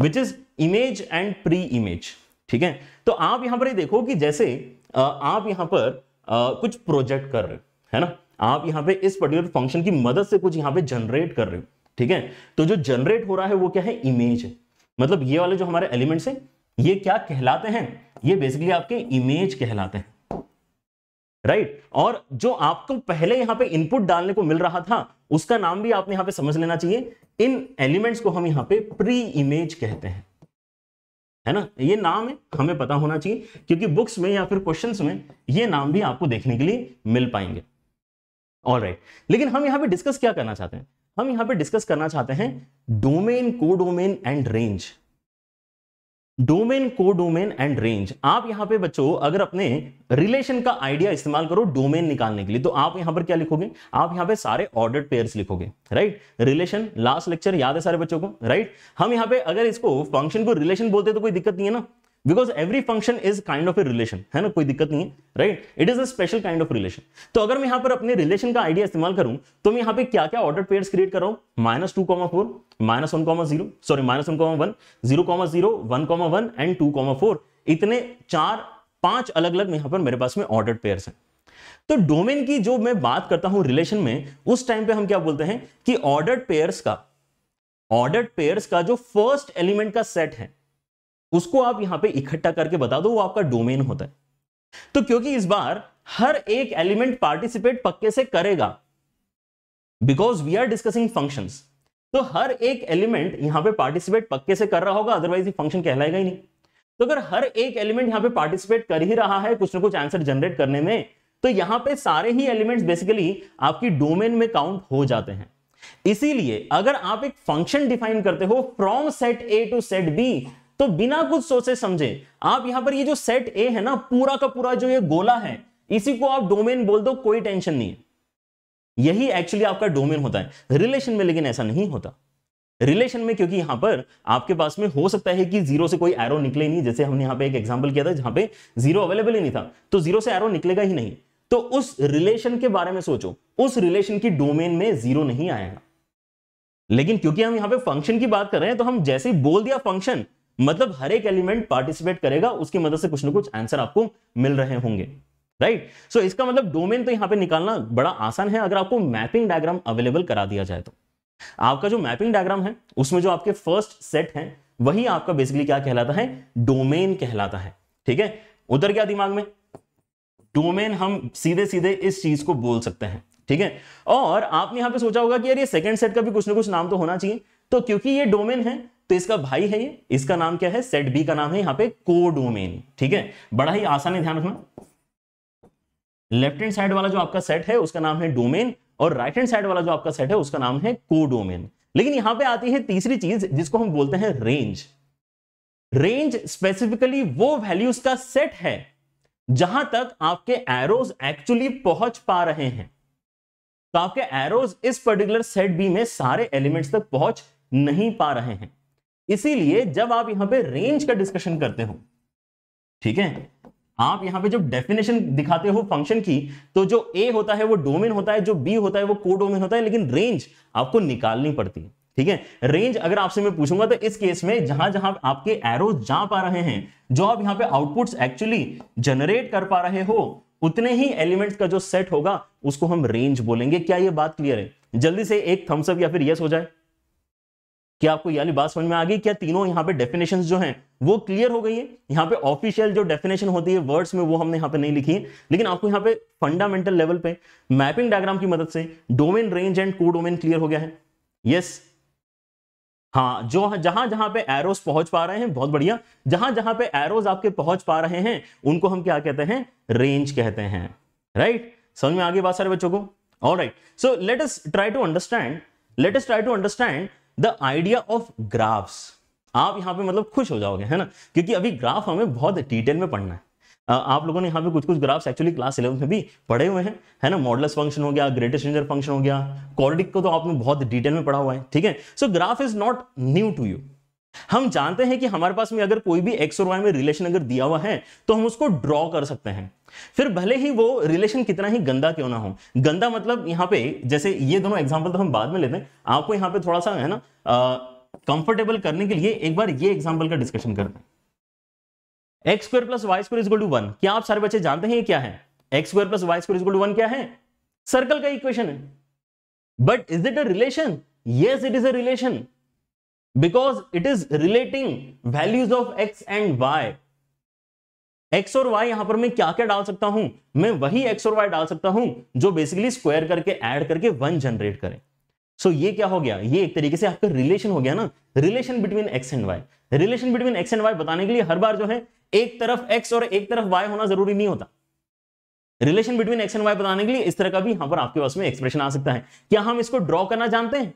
which is image and pre image ठीक है तो आप यहां पर देखो कि जैसे uh, आप यहां पर कुछ प्रोजेक्ट कर रहे हो है ना आप यहाँ पे इस पर्टिकुलर फंक्शन की मदद से कुछ यहाँ पे जनरेट कर रहे हो ठीक है तो जो जनरेट हो रहा है वो क्या है इमेज है मतलब ये वाले जो हमारे एलिमेंट्स हैं ये क्या कहलाते हैं ये बेसिकली आपके इमेज कहलाते हैं राइट right? और जो आपको पहले यहां पे इनपुट डालने को मिल रहा था उसका नाम भी आपने यहां पे समझ लेना चाहिए इन एलिमेंट्स को हम यहाँ पे प्री इमेज कहते हैं है ना ये नाम है हमें पता होना चाहिए क्योंकि बुक्स में या फिर क्वेश्चंस में ये नाम भी आपको देखने के लिए मिल पाएंगे ऑल राइट right. लेकिन हम यहाँ पे डिस्कस क्या करना चाहते हैं हम यहाँ पे डिस्कस करना चाहते हैं domain codomain and range domain codomain and range आप यहां पे बच्चों अगर अपने रिलेशन का आइडिया इस्तेमाल करो डोमेन निकालने के लिए तो आप यहां पर क्या लिखोगे आप यहां पे सारे ऑर्डर्ड पेयर्स लिखोगे राइट रिलेशन लास्ट लेक्चर याद है सारे बच्चों को राइट हम यहां पे अगर इसको फंक्शन को रिलेशन बोलते तो कोई दिक्कत नहीं है ना because every function is kind of a relation है ना कोई दिक्कत नहीं है right it is a special kind of relation तो अगर मैं यहां पर अपने रिलेशन का आइडिया इस्तेमाल करूं तो मैं यहां पे क्या क्या ऑर्डर पेयर क्रिएट कर रहा हूं minus two comma four minus one comma zero sorry minus one comma one zero comma zero one comma one and two comma four इतने चार पांच अलग अलग यहां पर मेरे पास में ऑर्डर पेयर हैं तो डोमेन की जो मैं बात करता हूं रिलेशन में उस टाइम पे हम क्या बोलते हैं कि ऑर्डर्ड पेयर्स का ऑर्डर्ड पेयर्स का जो फर्स्ट एलिमेंट का सेट है उसको आप यहां पे इकट्ठा करके बता दो वो आपका डोमेन होता है तो क्योंकि इस बार हर एक एलिमेंट पार्टिसिपेट पक्के से करेगा because we are discussing function तो हर एक एलिमेंट यहां पे पार्टिसिपेट पक्के से कर रहा होगा अदरवाइज फंक्शन कहलाएगा ही नहीं तो अगर हर एक एलिमेंट यहां पे पार्टिसिपेट कर ही रहा है कुछ ना कुछ आंसर जनरेट करने में तो यहां पे सारे ही एलिमेंट्स बेसिकली आपकी डोमेन में काउंट हो जाते हैं इसीलिए अगर आप एक फंक्शन डिफाइन करते हो from set A to set B तो बिना कुछ सोचे समझे आप यहां पर ये जो सेट ए है ना पूरा का पूरा जो ये गोला है इसी को आप डोमेन बोल दो कोई टेंशन नहीं है यही एक्चुअली आपका डोमेन होता है रिलेशन में लेकिन ऐसा नहीं होता रिलेशन में क्योंकि यहां पर आपके पास में हो सकता है कि जीरो से कोई एरो निकले नहीं जैसे हमने यहां पे एक एग्जांपल किया था जहां पे जीरो अवेलेबल ही नहीं था तो जीरो से एरो निकलेगा ही नहीं तो उस रिलेशन के बारे में सोचो उस रिलेशन की डोमेन में जीरो नहीं आएगा लेकिन क्योंकि हम यहां पर फंक्शन की बात कर रहे हैं तो हम जैसे ही बोल दिया फंक्शन मतलब हर एक एलिमेंट पार्टिसिपेट करेगा उसकी मदद से कुछ ना कुछ आंसर आपको मिल रहे होंगे राइट right? सो so, इसका मतलब डोमेन तो यहां पे निकालना बड़ा आसान है अगर आपको मैपिंग डायग्राम अवेलेबल करा दिया जाए तो आपका जो मैपिंग डायग्राम है उसमें जो आपके फर्स्ट सेट है वही आपका बेसिकली क्या कहलाता है डोमेन कहलाता है ठीक है उधर क्या दिमाग में डोमेन हम सीधे सीधे इस चीज को बोल सकते हैं ठीक है और आपने यहां पर सोचा होगा कि यार ये सेकेंड सेट का भी कुछ ना कुछ नाम तो होना चाहिए तो क्योंकि ये डोमेन है तो इसका भाई है ये इसका नाम क्या है सेट बी का नाम है यहां पे कोडोमेन ठीक है बड़ा ही आसान है ध्यान रखना लेफ्ट हैंड साइड वाला जो आपका सेट है उसका नाम है डोमेन और राइट हैंड साइड वाला जो आपका सेट है उसका नाम है कोडोमेन लेकिन यहां पे आती है तीसरी चीज जिसको हम बोलते हैं रेंज रेंज स्पेसिफिकली वो वैल्यूज का सेट है जहां तक आपके एरोज एक्चुअली पहुंच पा रहे हैं तो आपके एरोज इस पर्टिकुलर सेट बी में सारे एलिमेंट्स तक पहुंच नहीं पा रहे हैं इसीलिए जब आप यहां पे रेंज का डिस्कशन करते हो ठीक है आप यहां पे जब डेफिनेशन दिखाते हो फंक्शन की तो जो ए होता है वो डोमेन होता है जो बी होता है वो को डोमेन होता है लेकिन रेंज आपको निकालनी पड़ती है ठीक है रेंज अगर आपसे मैं पूछूंगा तो इस केस में जहां जहां आपके एरो जा पा रहे हैं जो आप यहां पे आउटपुट्स एक्चुअली जनरेट कर पा रहे हो उतने ही एलिमेंट्स का जो सेट होगा उसको हम रेंज बोलेंगे क्या ये बात क्लियर है जल्दी से एक थम्सअप या फिर यस हो जाए क्या आपको यानी बात समझ में आ गई क्या तीनों यहाँ पे डेफिनेशन जो हैं वो क्लियर हो गई है यहाँ पे ऑफिशियल जो डेफिनेशन होती है वर्ड्स में वो हमने यहाँ पे नहीं लिखी है लेकिन आपको यहाँ पे फंडामेंटल लेवल पे मैपिंग डायग्राम की मदद से domain range and codomain clear हो गया है यस हाँ जो जहां जहां पे एरोज पहुंच पा रहे हैं बहुत बढ़िया जहां जहां पे एरोज आपके पहुंच पा रहे हैं उनको हम क्या कहते हैं रेंज कहते हैं राइट समझ में आगे बात सारे बच्चों को all right so let's try to understand let's try to understand the idea of graphs आप यहाँ पे मतलब खुश हो जाओगे है ना क्योंकि अभी ग्राफ हमें बहुत डिटेल में पढ़ना है आप लोगों ने यहाँ पे कुछ कुछ ग्राफ्स एक्चुअली क्लास इलेवन में भी पढ़े हुए हैं है ना मॉडल फंक्शन हो गया ग्रेटेस्ट रेंजर फंक्शन हो गया कॉर्डिक को तो आपने बहुत डिटेल में पढ़ा हुआ है ठीक है so graph is not new to you हम जानते हैं कि हमारे पास में अगर कोई भी एक्स और वाई में रिलेशन अगर दिया हुआ है तो हम उसको ड्रॉ कर सकते हैं फिर भले ही वो रिलेशन कितना ही गंदा क्यों ना हो गंदा मतलब यहाँ पे जैसे ये दोनों एग्जाम्पल तो हम बाद में लेते हैं आपको यहाँ पे थोड़ा सा है ना कंफर्टेबल करने के लिए एक बार ये एग्जाम्पल का डिस्कशन करते हैं X square plus Y square is equal to one क्या आप सारे बच्चे जानते हैं ये क्या है X square plus Y square is equal to one क्या है सर्कल का इक्वेशन है but is it a relation yes it is a relation because it is relating values of X and Y X और वाई यहां पर मैं क्या क्या डाल सकता हूं मैं वही एक्स और वाई डाल सकता हूं जो बेसिकली स्क्वायर करके एड करके वन जनरेट करें सो so, ये क्या हो गया ये एक तरीके से आपका रिलेशन हो गया ना relation between X and Y relation between X and Y बताने के लिए हर बार जो है एक तरफ एक्स और एक तरफ वाई होना जरूरी नहीं होता relation between X and Y बताने के लिए इस तरह का भी यहां पर आपके पास में एक्सप्रेशन आ सकता है क्या हम इसको ड्रॉ करना जानते हैं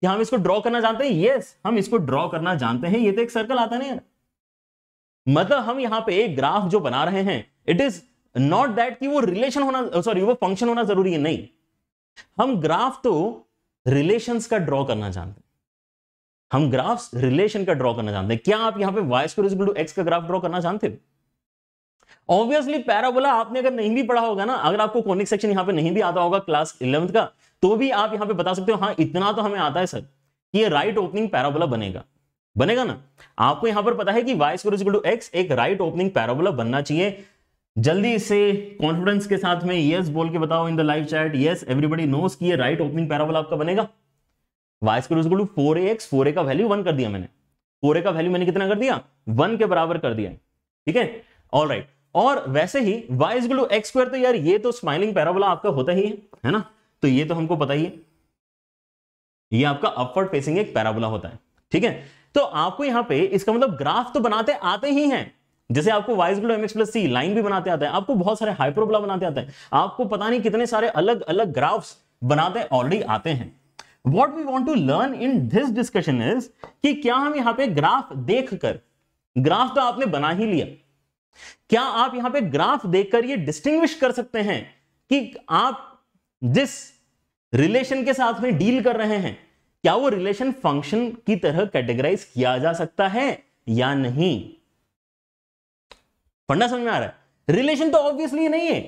क्या हम इसको ड्रॉ करना जानते हैं यस हम इसको ड्रॉ करना जानते हैं ये तो एक सर्कल आता नहीं मतलब हम यहाँ पे एक ग्राफ जो बना रहे हैं इट इज नॉट दैट कि वो रिलेशन होना सॉरी वो फंक्शन होना जरूरी है नहीं हम ग्राफ तो रिलेशंस का ड्रॉ करना जानते हैं हम ग्राफ्स रिलेशन का ड्रॉ करना जानते हैं क्या आप यहां पे वाई स्क्वायर टू एक्स का ग्राफ ड्रॉ करना जानते हो ऑब्वियसली पैराबोला आपने अगर नहीं भी पढ़ा होगा ना अगर आपको कॉनिक सेक्शन यहां पे नहीं भी आता होगा क्लास इलेवंथ का तो भी आप यहां पे बता सकते हो हाँ इतना तो हमें आता है सर कि ये राइट ओपनिंग पैराबोला बनेगा बनेगा ना आपको यहां पर पता है कि वाई स्क्वायर टू एक्स एक राइट ओपनिंग पैराबोला बनना चाहिए जल्दी इसे कॉन्फिडेंस के साथ में यस बोल के बताओ in the live chat yes everybody knows कि ये राइट ओपनिंग पैराबोला आपका बनेगा Y square four X four A का वैल्यू वन कर दिया मैंने फोर ए का वैल्यू मैंने कितना कर दिया वन के बराबर कर दिया ठीक है ऑल राइट और वैसे ही Y is equal to X square तो यार ये तो स्माइलिंग पैराबोला आपका होता ही है है ना तो ये तो हमको पता ही है ये आपका अपवर्ड फेसिंग एक पैराबोला होता है ठीक है तो आपको यहां पे इसका मतलब ग्राफ तो बनाते आते ही हैं जैसे आपको Y is equal M X plus C line भी बनाते आते हैं आपको बहुत सारे हाइपरबोला बनाते आते हैं आपको पता नहीं कितने सारे अलग अलग ग्राफ्स बनाते ऑलरेडी आते हैं what we want to learn in this discussion is कि क्या हम यहां पर ग्राफ देख कर ग्राफ तो आपने बना ही लिया क्या आप यहां पे ग्राफ देखकर ये डिस्टिंग्विश कर सकते हैं कि आप जिस रिलेशन के साथ में डील कर रहे हैं क्या वो रिलेशन फंक्शन की तरह कैटेगराइज किया जा सकता है या नहीं पढ़ना समझ में आ रहा है रिलेशन तो ऑब्वियसली नहीं है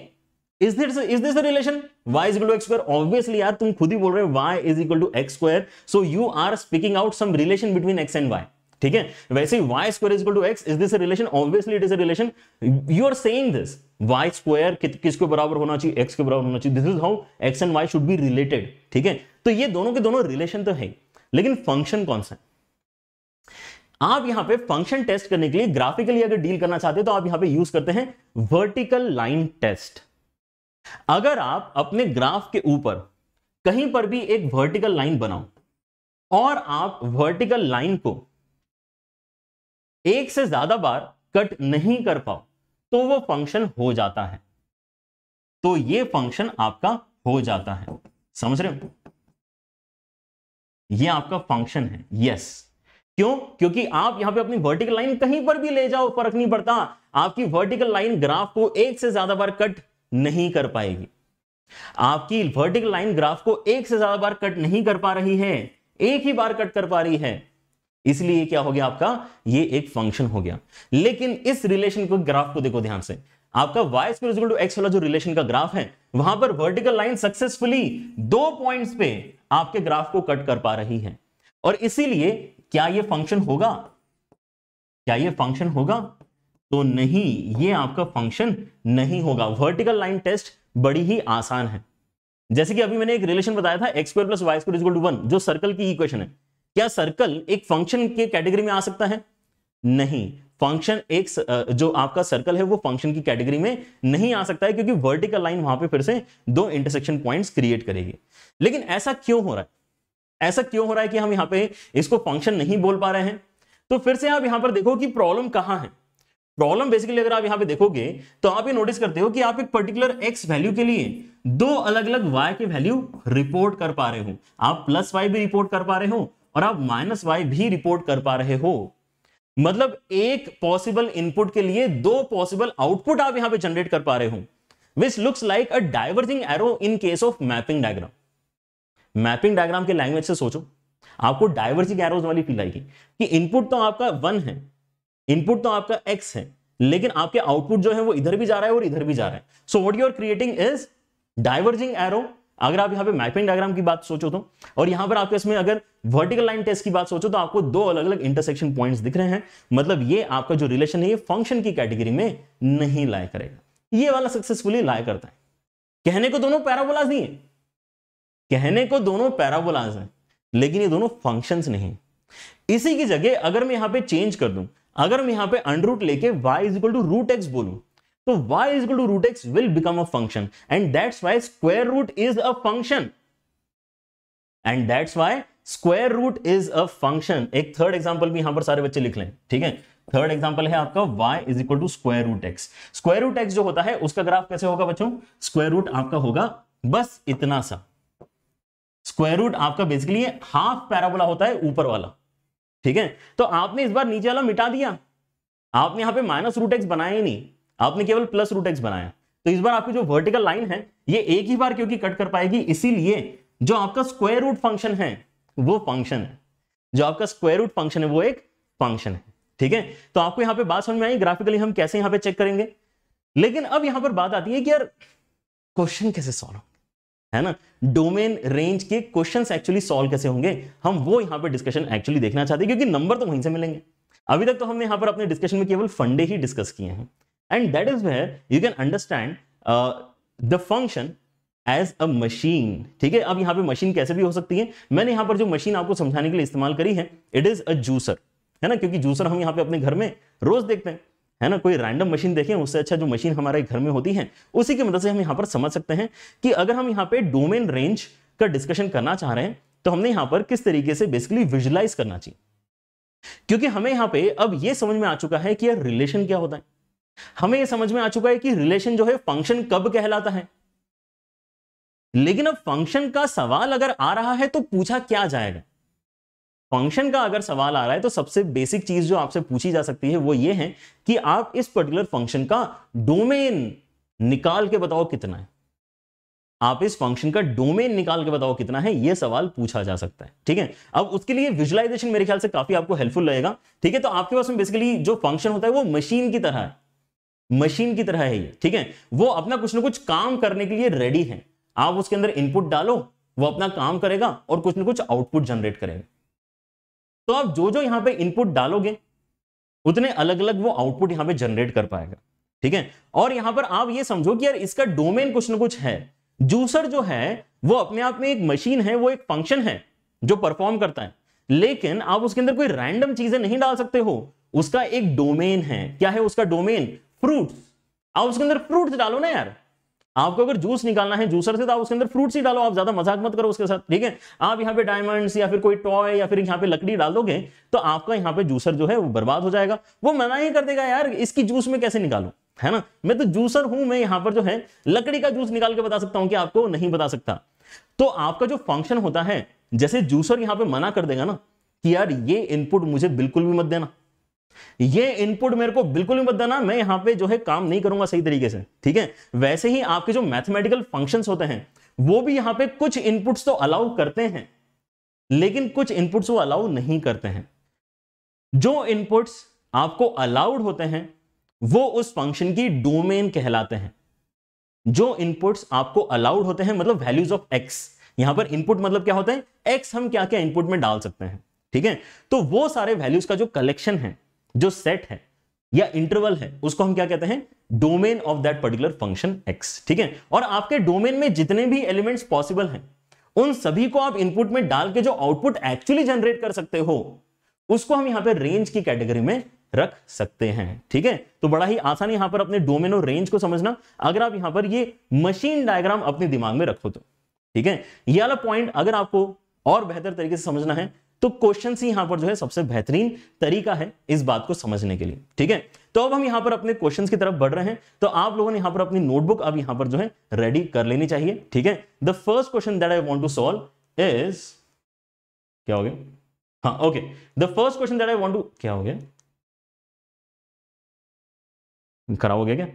is this is this relation Y is equal to X square obviously यार तुम खुद ही बोल रहे हो Y is equal to X square so you are speaking out some relation between X and Y ठीक है वैसे ही Y square is to X is this relation obviously it is a relation you are saying this Y square किसके बराबर होना चाहिए X के बराबर होना चाहिए this is how X and Y should be related ठीक है तो ये दोनों के दोनों रिलेशन तो है लेकिन फंक्शन कौन सा है आप यहां पे फंक्शन टेस्ट करने के लिए ग्राफिकली अगर डील करना चाहते हो तो आप यहां पे यूज करते हैं वर्टिकल लाइन टेस्ट अगर आप अपने ग्राफ के ऊपर कहीं पर भी एक वर्टिकल लाइन बनाओ और आप वर्टिकल लाइन को एक से ज्यादा बार कट नहीं कर पाओ तो वो फंक्शन हो जाता है तो ये फंक्शन आपका हो जाता है समझ रहे हो ये आपका फंक्शन है यस क्यों क्योंकि आप यहां पे अपनी वर्टिकल लाइन कहीं पर भी ले जाओ फर्क नहीं पड़ता आपकी वर्टिकल लाइन ग्राफ को एक से ज्यादा बार कट नहीं कर पाएगी आपकी वर्टिकल लाइन ग्राफ को एक से ज्यादा बार कट नहीं कर पा रही है एक ही बार कट कर पा रही है इसलिए क्या हो गया आपका ये एक फंक्शन हो गया लेकिन इस रिलेशन को ग्राफ को देखो ध्यान से आपका वाई स्क्वायर टू एक्स वाला जो रिलेशन का ग्राफ है वहां पर वर्टिकल लाइन सक्सेसफुली दो पॉइंट्स पे आपके ग्राफ को कट कर पा रही है और इसीलिए क्या ये फंक्शन होगा क्या ये फंक्शन होगा तो नहीं ये आपका फंक्शन नहीं होगा वर्टिकल लाइन टेस्ट बड़ी ही आसान है जैसे कि अभी मैंने एक रिलेशन बताया था X square plus Y square is to one जो सर्कल की इक्वेशन है क्या सर्कल एक फंक्शन के कैटेगरी में आ सकता है नहीं फंक्शन एक जो आपका सर्कल है वो फंक्शन की कैटेगरी में नहीं आ सकता है क्योंकि वर्टिकल लाइन वहां पे फिर से दो इंटरसेक्शन पॉइंट्स क्रिएट करेगी लेकिन ऐसा क्यों हो रहा है ऐसा क्यों हो रहा है कि हम यहाँ पे इसको फंक्शन नहीं बोल पा रहे हैं तो फिर से आप यहां पर देखो कि प्रॉब्लम कहां है प्रॉब्लम बेसिकली अगर आप यहां पर देखोगे तो आप ये नोटिस करते हो कि आप एक पर्टिकुलर एक्स वैल्यू के लिए दो अलग अलग वाई के वैल्यू रिपोर्ट कर पा रहे हो आप प्लस वाई भी रिपोर्ट कर पा रहे हो और आप माइनस वाई भी रिपोर्ट कर पा रहे हो मतलब एक पॉसिबल इनपुट के लिए दो पॉसिबल आउटपुट आप यहां पे जनरेट कर पा रहे हो which looks like a diverging arrow in case of mapping diagram mapping diagram के लैंग्वेज से सोचो आपको डाइवर्जिंग एरोज वाली फील आएगी कि इनपुट तो आपका वन है इनपुट तो आपका एक्स है लेकिन आपके आउटपुट जो है वो इधर भी जा रहा है और इधर भी जा रहा है so what you are creating is diverging arrow अगर आप यहाँ पे मैपिंग डायग्राम की बात सोचो तो और यहाँ पर आपके इसमें अगर वर्टिकल लाइन टेस्ट की बात सोचो तो आपको दो अलग अलग इंटरसेक्शन पॉइंट्स दिख रहे हैं मतलब ये आपका जो रिलेशन है ये फंक्शन की कैटेगरी में नहीं लाया करेगा ये वाला सक्सेसफुली लाया करता है कहने को दोनों पैराबोलाज नहीं है कहने को दोनों पैराबोलाज है लेकिन ये दोनों फंक्शन नहीं इसी की जगह अगर मैं यहां पे चेंज कर दूं अगर मैं यहां पे अंडरूट लेके Y is equal to root X बोलूं तो Y is to root X will become a function and that's why square root is a function and that's why square root is a function एक third example भी यहां पर सारे बच्चे लिख लें ठीक है थर्ड एग्जाम्पल है आपका y is equal to square root X square root X जो होता है उसका ग्राफ कैसे होगा बच्चों स्क्वायर रूट आपका होगा बस इतना सा स्क्वायर रूट आपका बेसिकली हाफ पैराबोला होता है ऊपर वाला ठीक है तो आपने इस बार नीचे वाला मिटा दिया आपने यहां पे माइनस रूट एक्स बनाया ही नहीं आपने केवल प्लस रूट एक्स बनाया तो इस बार आपकी जो वर्टिकल लाइन है ये एक ही बार क्योंकि कट कर पाएगी इसीलिए जो आपका स्क्वायर रूट फंक्शन है वो फंक्शन है जो आपका स्क्वायर रूट फंक्शन है वो एक फंक्शन है ठीक है तो आपको यहां पे बात समझ में आई ग्राफिकली हम कैसे यहां पे चेक करेंगे लेकिन अब यहां पर बात आती है कि यार क्वेश्चन कैसे सॉल्व है ना डोमेन रेंज के क्वेश्चन एक्चुअली सॉल्व कैसे होंगे हम वो यहां पर डिस्कशन एक्चुअली देखना चाहते हैं क्योंकि नंबर तो वहीं से मिलेंगे अभी तक तो हमने यहां पर अपने डिस्कशन में केवल फंडे ही डिस्कस किए हैं And that is where you can understand uh, the function as a machine ठीक है अब यहाँ पे मशीन कैसे भी हो सकती है मैंने यहाँ पर जो मशीन आपको समझाने के लिए इस्तेमाल करी है इट इज अ जूसर है ना क्योंकि जूसर हम यहाँ पे अपने घर में रोज देखते हैं है ना कोई रैंडम मशीन देखें उससे अच्छा जो मशीन हमारे घर में होती है उसी की मदद मतलब से हम यहाँ पर समझ सकते हैं कि अगर हम यहाँ पे डोमेन रेंज का डिस्कशन करना चाह रहे हैं तो हमने यहाँ पर किस तरीके से बेसिकली विजुलाइज करना चाहिए क्योंकि हमें यहाँ पे अब ये समझ में आ चुका है कि यार रिलेशन क्या होता है हमें यह समझ में आ चुका है कि रिलेशन जो है फंक्शन कब कहलाता है लेकिन अब फंक्शन का सवाल अगर आ रहा है तो पूछा क्या जाएगा फंक्शन का अगर सवाल आ रहा है तो सबसे बेसिक चीज जो आपसे पूछी जा सकती है वो ये है कि आप इस पर्टिकुलर फंक्शन का डोमेन निकाल के बताओ कितना है आप इस फंक्शन का डोमेन निकाल के बताओ कितना है यह सवाल पूछा जा सकता है ठीक है अब उसके लिए विजुलाइजेशन मेरे ख्याल से काफी आपको हेल्पफुल रहेगा ठीक है तो आपके पास में बेसिकली जो फंक्शन होता है वो मशीन की तरह है मशीन की तरह है ये ठीक है वो अपना कुछ ना कुछ काम करने के लिए रेडी है आप उसके अंदर इनपुट डालो वो अपना काम करेगा और कुछ ना कुछ आउटपुट जनरेट करेगा तो आप जो जो यहां पे इनपुट डालोगे उतने अलग अलग वो आउटपुट यहां पे जनरेट कर पाएगा ठीक है और यहां पर आप ये समझो कि यार इसका डोमेन कुछ ना कुछ है जूसर जो है वो अपने आप में एक मशीन है वो एक फंक्शन है जो परफॉर्म करता है लेकिन आप उसके अंदर कोई रैंडम चीजें नहीं डाल सकते हो उसका एक डोमेन है क्या है उसका डोमेन फ्रूट्स आप उसके अंदर फ्रूट्स डालो ना यार आपको अगर जूस निकालना है जूसर से तो आप उसके अंदर फ्रूट्स ही डालो आप ज्यादा मजाक मत करो उसके साथ ठीक है आप यहाँ पे डायमंड्स या फिर कोई टॉय या फिर यहाँ पे लकड़ी डालोगे तो आपका यहाँ पे जूसर जो है वो बर्बाद हो जाएगा वो मना ही कर देगा यार इसकी जूस में कैसे निकालो है ना मैं तो जूसर हूं मैं यहाँ पर जो है लकड़ी का जूस निकाल के बता सकता हूँ कि आपको नहीं बता सकता तो आपका जो फंक्शन होता है जैसे जूसर यहाँ पे मना कर देगा ना कि यार ये इनपुट मुझे बिल्कुल भी मत देना ये इनपुट मेरे को बिल्कुल नहीं बताना मैं यहां पे जो है काम नहीं करूंगा सही तरीके से ठीक है वैसे ही आपके जो मैथमेटिकल फंक्शंस होते हैं वो भी यहां पे कुछ इनपुट्स तो अलाउ करते हैं लेकिन कुछ इनपुट्स वो अलाउ नहीं करते हैं जो इनपुट्स आपको अलाउड होते हैं वो उस फंक्शन की डोमेन कहलाते हैं जो इनपुट्स आपको अलाउड होते हैं मतलब वैल्यूज ऑफ एक्स यहां पर इनपुट मतलब क्या होते हैं एक्स हम क्या क्या इनपुट में डाल सकते हैं ठीक है तो वो सारे वैल्यूज का जो कलेक्शन है जो सेट है या इंटरवल है उसको हम क्या कहते हैं domain of that particular function X ठीक है और आपके डोमेन में जितने भी एलिमेंट्स पॉसिबल हैं उन सभी को आप इनपुट में डाल के जो आउटपुट एक्चुअली जनरेट कर सकते हो उसको हम यहां पर रेंज की कैटेगरी में रख सकते हैं ठीक है तो बड़ा ही आसान यहां पर अपने डोमेन और रेंज को समझना अगर आप यहां पर ये मशीन डायग्राम अपने दिमाग में रखो तो ठीक है ये वाला पॉइंट अगर आपको और बेहतर तरीके से समझना है तो क्वेश्चन यहां पर जो है सबसे बेहतरीन तरीका है इस बात को समझने के लिए ठीक है तो अब हम यहां पर अपने क्वेश्चन की तरफ बढ़ रहे हैं तो आप लोगों ने यहां पर अपनी नोटबुक अब यहां पर जो है रेडी कर लेनी चाहिए ठीक है the first question that I want to solve is क्या हो गया हाँ okay the first question that I want to क्या हो गया खराब हो गया क्या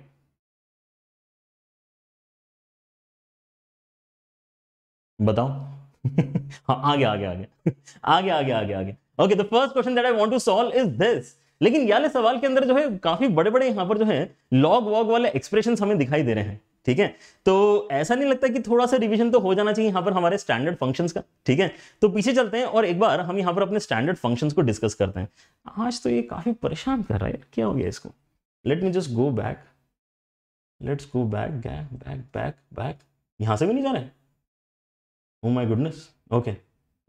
बताओ हाँ, आगे आगे आगे आगे आगे आगे आगे okay the first question that I want to solve is this लेकिन याले सवाल के अंदर जो है काफी बड़े बड़े यहाँ पर जो है लॉग वॉग वाले एक्सप्रेशन हमें दिखाई दे रहे हैं ठीक है तो ऐसा नहीं लगता कि थोड़ा सा रिविजन तो हो जाना चाहिए यहाँ पर हमारे स्टैंडर्ड फंक्शन का ठीक है तो पीछे चलते हैं और एक बार हम यहाँ पर अपने स्टैंडर्ड फंक्शन को डिस्कस करते हैं आज तो ये काफी परेशान कर रहा है क्या हो गया इसको let me just go back let's go back back back back back यहाँ से भी नहीं जा रहे oh my goodness okay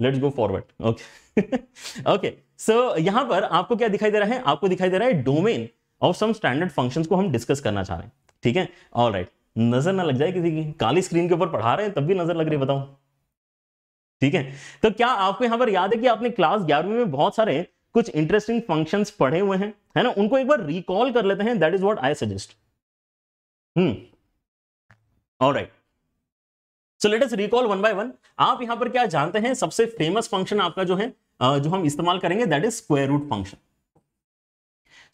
let's go forward okay okay so यहां पर आपको क्या दिखाई दे रहा है आपको दिखाई दे रहा है domain of some standard functions को हम डिस्कस करना चाह रहे हैं ठीक है ऑल राइट right. नजर ना लग जाए किसी की काली स्क्रीन के ऊपर पढ़ा रहे हैं तब भी नजर लग रही बताओ ठीक है तो क्या आपको यहां पर याद है कि आपने क्लास ग्यारहवीं में बहुत सारे कुछ इंटरेस्टिंग फंक्शंस पढ़े हुए हैं है ना उनको एक बार रिकॉल कर लेते हैं that is what I suggest hmm all right so let us recall one by one आप यहां पर क्या जानते हैं सबसे फेमस फंक्शन आपका जो है जो हम इस्तेमाल करेंगे that is square root function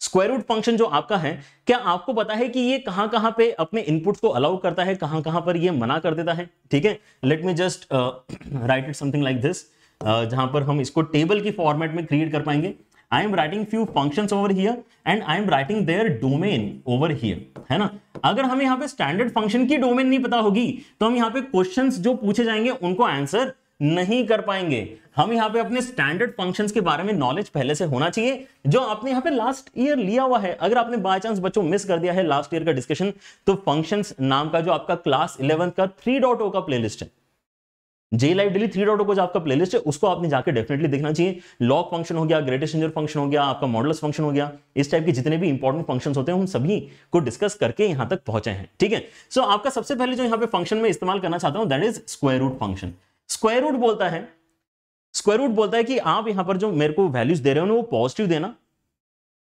square root function जो आपका है क्या आपको पता है कि ये कहां कहां पे अपने इनपुट को अलाउ करता है कहां कहां पर ये मना कर देता है ठीक है let me just write it something like this जहां पर हम इसको टेबल की फॉर्मेट में क्रिएट कर पाएंगे I am writing few function over here and I am writing their domain over here है ना अगर हमें यहाँ पे स्टैंडर्ड फंक्शन की डोमेन नहीं पता होगी तो हम यहाँ पे क्वेश्चन जो पूछे जाएंगे उनको आंसर नहीं कर पाएंगे हम यहाँ पे अपने स्टैंडर्ड फंक्शंस के बारे में नॉलेज पहले से होना चाहिए जो आपने यहाँ पे लास्ट ईयर लिया हुआ है अगर आपने बाय चांस बच्चों मिस कर दिया है लास्ट ईयर का डिस्कशन तो फंक्शंस नाम का जो आपका क्लास इलेवंथ का थ्री डॉट ओ का प्लेलिस्ट है जे लाइव डेली थ्री डॉट को जो आपका प्लेलिस्ट है उसको आपने जाकर डेफिनेटली देखना चाहिए लॉक फंक्शन हो गया ग्रेटेस्ट इंजर फंक्शन हो गया आपका मॉडल्स फंक्शन हो गया इस टाइप के जितने भी इंपॉर्टेंट फंक्शन होते हैं हम सभी को डिस्कस करके यहां तक पहुंचे हैं ठीक है सो so, आपका सबसे पहले जो यहाँ पे फंक्शन में इस्तेमाल करना चाहता हूँ that is square root function square root बोलता है स्क्वायर रूट बोलता है कि आप यहाँ पर जो मेरे को वैल्यूज दे रहे हो ना वो पॉजिटिव देना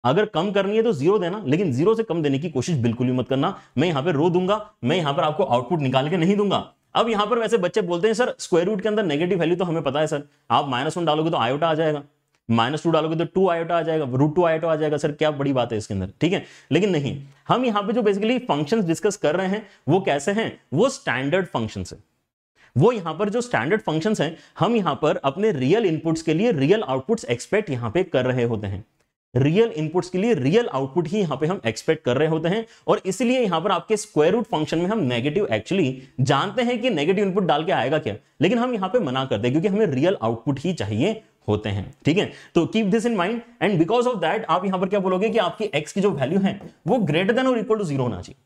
अगर कम करनी है तो जीरो देना लेकिन जीरो से कम देने की कोशिश बिल्कुल भी मत करना मैं यहाँ पे रो दूंगा मैं यहाँ पर आपको आउटपुट निकाल के नहीं दूंगा अब यहाँ पर वैसे बच्चे बोलते हैं सर स्क्वायर रूट के अंदर नेगेटिव वैल्यू तो हमें पता है सर आप माइनस वन डालोगे तो आयोटा आ जाएगा माइनस टू डालोगे तो टू आयोटा आ जाएगा रूट टू आयोटा आ जाएगा सर क्या बड़ी बात है इसके अंदर ठीक है लेकिन नहीं हम यहाँ पे जो बेसिकली फंक्शंस डिस्कस कर रहे हैं वो कैसे हैं वो स्टैंडर्ड फंक्शन है वो यहां पर जो स्टैंडर्ड फंक्शंस हैं हम यहां पर अपने रियल इनपुट्स के लिए रियल आउटपुट्स एक्सपेक्ट यहां पे कर रहे होते हैं रियल इनपुट्स के लिए रियल आउटपुट ही यहां पे हम एक्सपेक्ट कर रहे होते हैं और इसलिए यहां पर आपके स्क्वायर रूट फंक्शन में हम नेगेटिव एक्चुअली जानते हैं कि नेगेटिव इनपुट डाल के आएगा क्या लेकिन हम यहां पे मना करते हैं क्योंकि हमें रियल आउटपुट ही चाहिए होते हैं ठीक है तो keep this in mind and because of that आप यहां पर क्या बोलोगे कि आपकी एक्स की जो वैल्यू है वो ग्रेटर देन और इक्वल टू जीरो होना चाहिए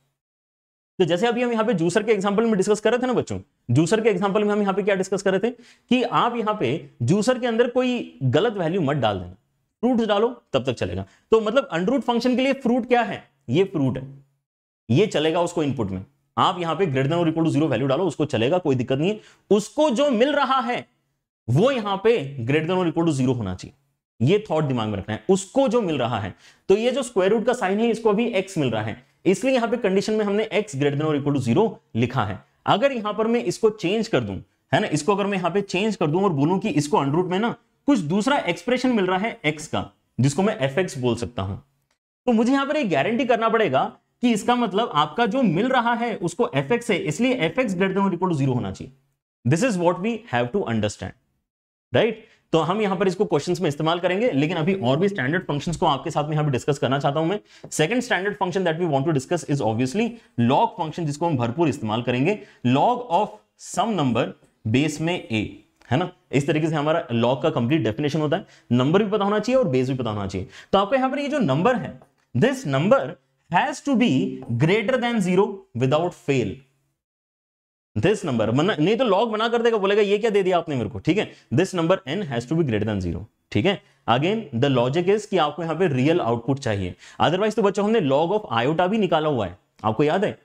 तो जैसे अभी हम यहाँ पे जूसर के एग्जाम्पल में डिस्कस कर रहे थे ना बच्चों जूसर के एग्जाम्पल में हम यहाँ पे क्या डिस्कस कर रहे थे कि आप यहाँ पे जूसर के अंदर कोई गलत वैल्यू मत डाल देना फ्रूट डालो तब तक चलेगा तो मतलब अंडर फंक्शन के लिए फ्रूट क्या है ये फ्रूट है ये चलेगा उसको इनपुट में आप यहां पे ग्रेटर और इक्वल टू जीरो वैल्यू डालो उसको चलेगा कोई दिक्कत नहीं उसको जो मिल रहा है वो यहां पे ग्रेटर और इक्वल टू जीरो होना चाहिए ये थॉट दिमाग में रखना है उसको जो मिल रहा है तो ये जो स्क्वायर रूट का साइन है इसको अभी एक्स मिल रहा है इसलिए यहां पे कंडीशन में हमने एक्स ग्रेटर देन और इक्वल टू जीरो लिखा है अगर यहां पर मैं इसको चेंज कर दूं है ना इसको अगर मैं यहां पे चेंज कर दूं और बोलूं कि इसको अंडरूट में ना कुछ दूसरा एक्सप्रेशन मिल रहा है एक्स का जिसको मैं एफ बोल सकता हूं तो मुझे यहां पर एक गारंटी करना पड़ेगा कि इसका मतलब आपका जो मिल रहा है उसको एफ एक्स है इसलिए एफ एक्स ग्रेटर जीरो होना चाहिए this is what we have to understand right तो हम यहां पर इसको क्वेश्चंस में इस्तेमाल करेंगे लेकिन अभी और भी स्टैंडर्ड फंक्शंस को आपके साथ में यहां पर डिस्कस करना चाहता हूं मैं second standard function that we want to discuss is obviously log function जिसको हम भरपूर इस्तेमाल करेंगे log of some number base में ए है ना इस तरीके से हमारा लॉग का कंप्लीट डेफिनेशन होता है नंबर भी पता होना चाहिए और बेस भी पता होना चाहिए तो आपको यहां पर ये जो नंबर है this number has to be greater than zero without fail this number नहीं तो लॉग बना कर देगा बोलेगा ये क्या दे दिया आपने मेरे को ठीक है this number n has to be greater than zero ठीक है अगेन द लॉजिक इज कि आपको यहां पे रियल आउटपुट चाहिए अदरवाइज तो बच्चों हमने लॉग ऑफ आयोटा भी निकाला हुआ है आपको याद है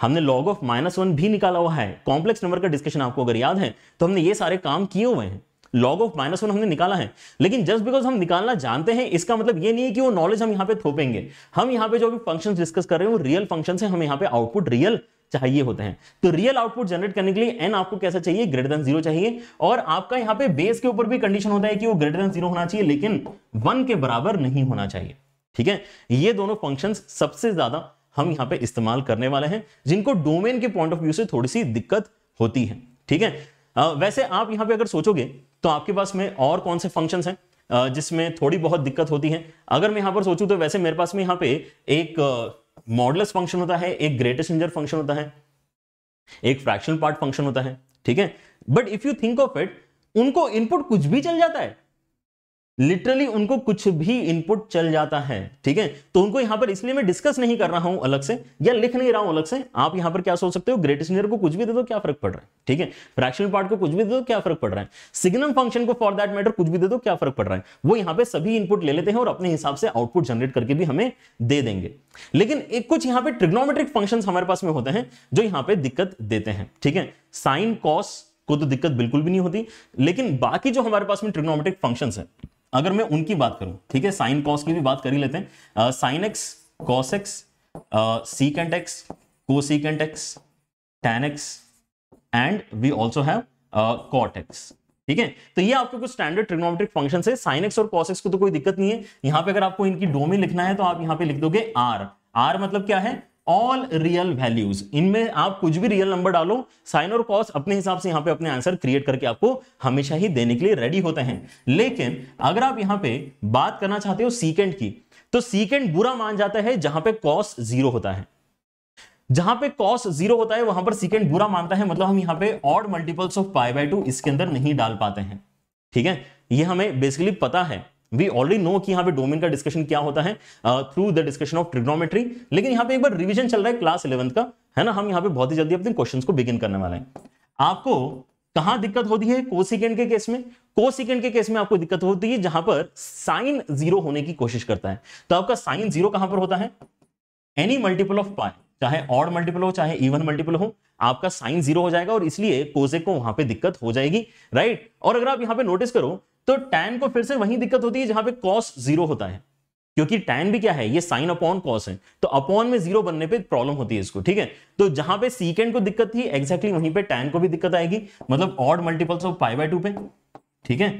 हमने लॉग ऑफ माइनस वन भी निकाला हुआ है कॉम्प्लेक्स नंबर का डिस्कशन आपको अगर याद है तो हमने ये सारे काम किए हुए हैं लॉग ऑफ माइनस वन हमने निकाला है लेकिन जस्ट बिकॉज हम निकालना जानते हैं इसका मतलब ये नहीं है कि वो नॉलेज हम यहाँ पे थोपेंगे हम यहाँ पे जो भी फंक्शन डिस्कस कर रहे हैं वो रियल फंक्शन है हमें यहाँ पे आउटपुट रियल चाहिए होते हैं तो रियल आउटपुट जनरेट करने के लिए एन आपको कैसा चाहिए ग्रेटर देन जीरो चाहिए और आपका यहाँ पे बेस के ऊपर भी कंडीशन होता है कि वो ग्रेटर देन जीरो होना चाहिए लेकिन वन के बराबर नहीं होना चाहिए ठीक है ये दोनों फंक्शंस सबसे ज्यादा हम यहाँ पे इस्तेमाल करने वाले हैं जिनको डोमेन के पॉइंट ऑफ व्यू से थोड़ी सी दिक्कत होती है ठीक है वैसे आप यहाँ पे अगर सोचोगे तो आपके पास में और कौन से फंक्शंस हैं जिसमें थोड़ी बहुत दिक्कत होती है अगर मैं यहाँ पर सोचू तो वैसे मेरे पास में यहाँ पे एक मॉडल फंक्शन होता है एक ग्रेटेस्ट इंजर फंक्शन होता है एक फ्रैक्शन पार्ट फंक्शन होता है ठीक है but if you think of it उनको इनपुट कुछ भी चल जाता है लिटरली उनको कुछ भी इनपुट चल जाता है ठीक है तो उनको यहां पर इसलिए मैं डिस्कस नहीं कर रहा हूं अलग से या लिख नहीं रहा हूं अलग से आप यहां पर क्या सोच सकते हो ग्रेटेस्ट नियर को कुछ भी दे दो क्या फर्क पड़ रहा है ठीक है फ्रैक्शनल पार्ट को कुछ भी दे दो क्या फर्क पड़ रहा है सिग्नल फंक्शन को फॉर दैट मैटर कुछ भी दे दो क्या फर्क पड़ रहा है वो यहां पर सभी इनपुट ले लेते हैं और अपने हिसाब से आउटपुट जनरेट करके भी हमें दे देंगे लेकिन एक कुछ यहां पर ट्रिग्नोमेट्रिक फंक्शन हमारे पास में होते हैं जो यहां पर दिक्कत देते हैं ठीक है साइन कॉस को तो दिक्कत बिल्कुल भी नहीं होती लेकिन बाकी जो हमारे पास में ट्रिग्नोमेट्रिक फंक्शन है अगर मैं उनकी बात करूं ठीक है साइन कॉस की भी बात कर ही लेते हैं sine x cos x secant x को cosecant x tan x and we also have cot x ठीक है तो ये आपके कुछ स्टैंडर्ड ट्रिग्नोमेट्रिक फंक्शन है साइन एक्स और कॉस एक्स को तो कोई दिक्कत नहीं है यहां पे अगर आपको इनकी डोमेन लिखना है तो आप यहां पे लिख दोगे आर आर मतलब क्या है ऑल रियल वैल्यूज इनमें आप कुछ भी रियल नंबर डालो साइन और कॉस अपने हिसाब से यहां पे अपने आंसर क्रिएट करके आपको हमेशा ही देने के लिए रेडी होते हैं लेकिन अगर आप यहां पे बात करना चाहते हो सीकेंड की तो सीकेंड बुरा मान जाता है जहां पे कॉस जीरो होता है जहां पे कॉस जीरो होता है वहां पर सीकेंड बुरा मानता है मतलब हम यहाँ पे odd multiples of pi by two इसके अंदर नहीं डाल पाते हैं ठीक है ये हमें बेसिकली पता है वी ऑलरेडी नो कि यहाँ पे डोमेन का डिस्कशन क्या होता है through the discussion of trigonometry लेकिन यहाँ पे एक बार रिविजन चल रहा है क्लास इलेवंथ का है ना हम यहाँ पे बहुत ही जल्दी अपने क्वेश्चन को बिगिन करने वाले हैं आपको कहां दिक्कत होती है कोसिकेंड के केस में कोसिकेंड के केस में आपको दिक्कत होती है जहां पर साइन जीरो होने की कोशिश करता है तो आपका साइन जीरो कहां पर होता है एनी मल्टीपल ऑफ पाए चाहे ऑड मल्टीपल हो चाहे इवन मल्टीपल हो आपका साइन जीरो हो जाएगा और इसलिए कोसेक को वहां पे दिक्कत हो जाएगी राइट और अगर आप यहां पे नोटिस करो तो टैन को फिर से वही दिक्कत होती है जहां पे कॉस जीरो होता है क्योंकि टैन भी क्या है ये साइन अपॉन कॉस है तो अपॉन में जीरो बनने पे प्रॉब्लम होती है इसको ठीक है तो जहां पे सीकेंड को दिक्कत थी एग्जैक्टली exactly वहीं पे टैन को भी दिक्कत आएगी मतलब odd multiples of pi by two पे ठीक है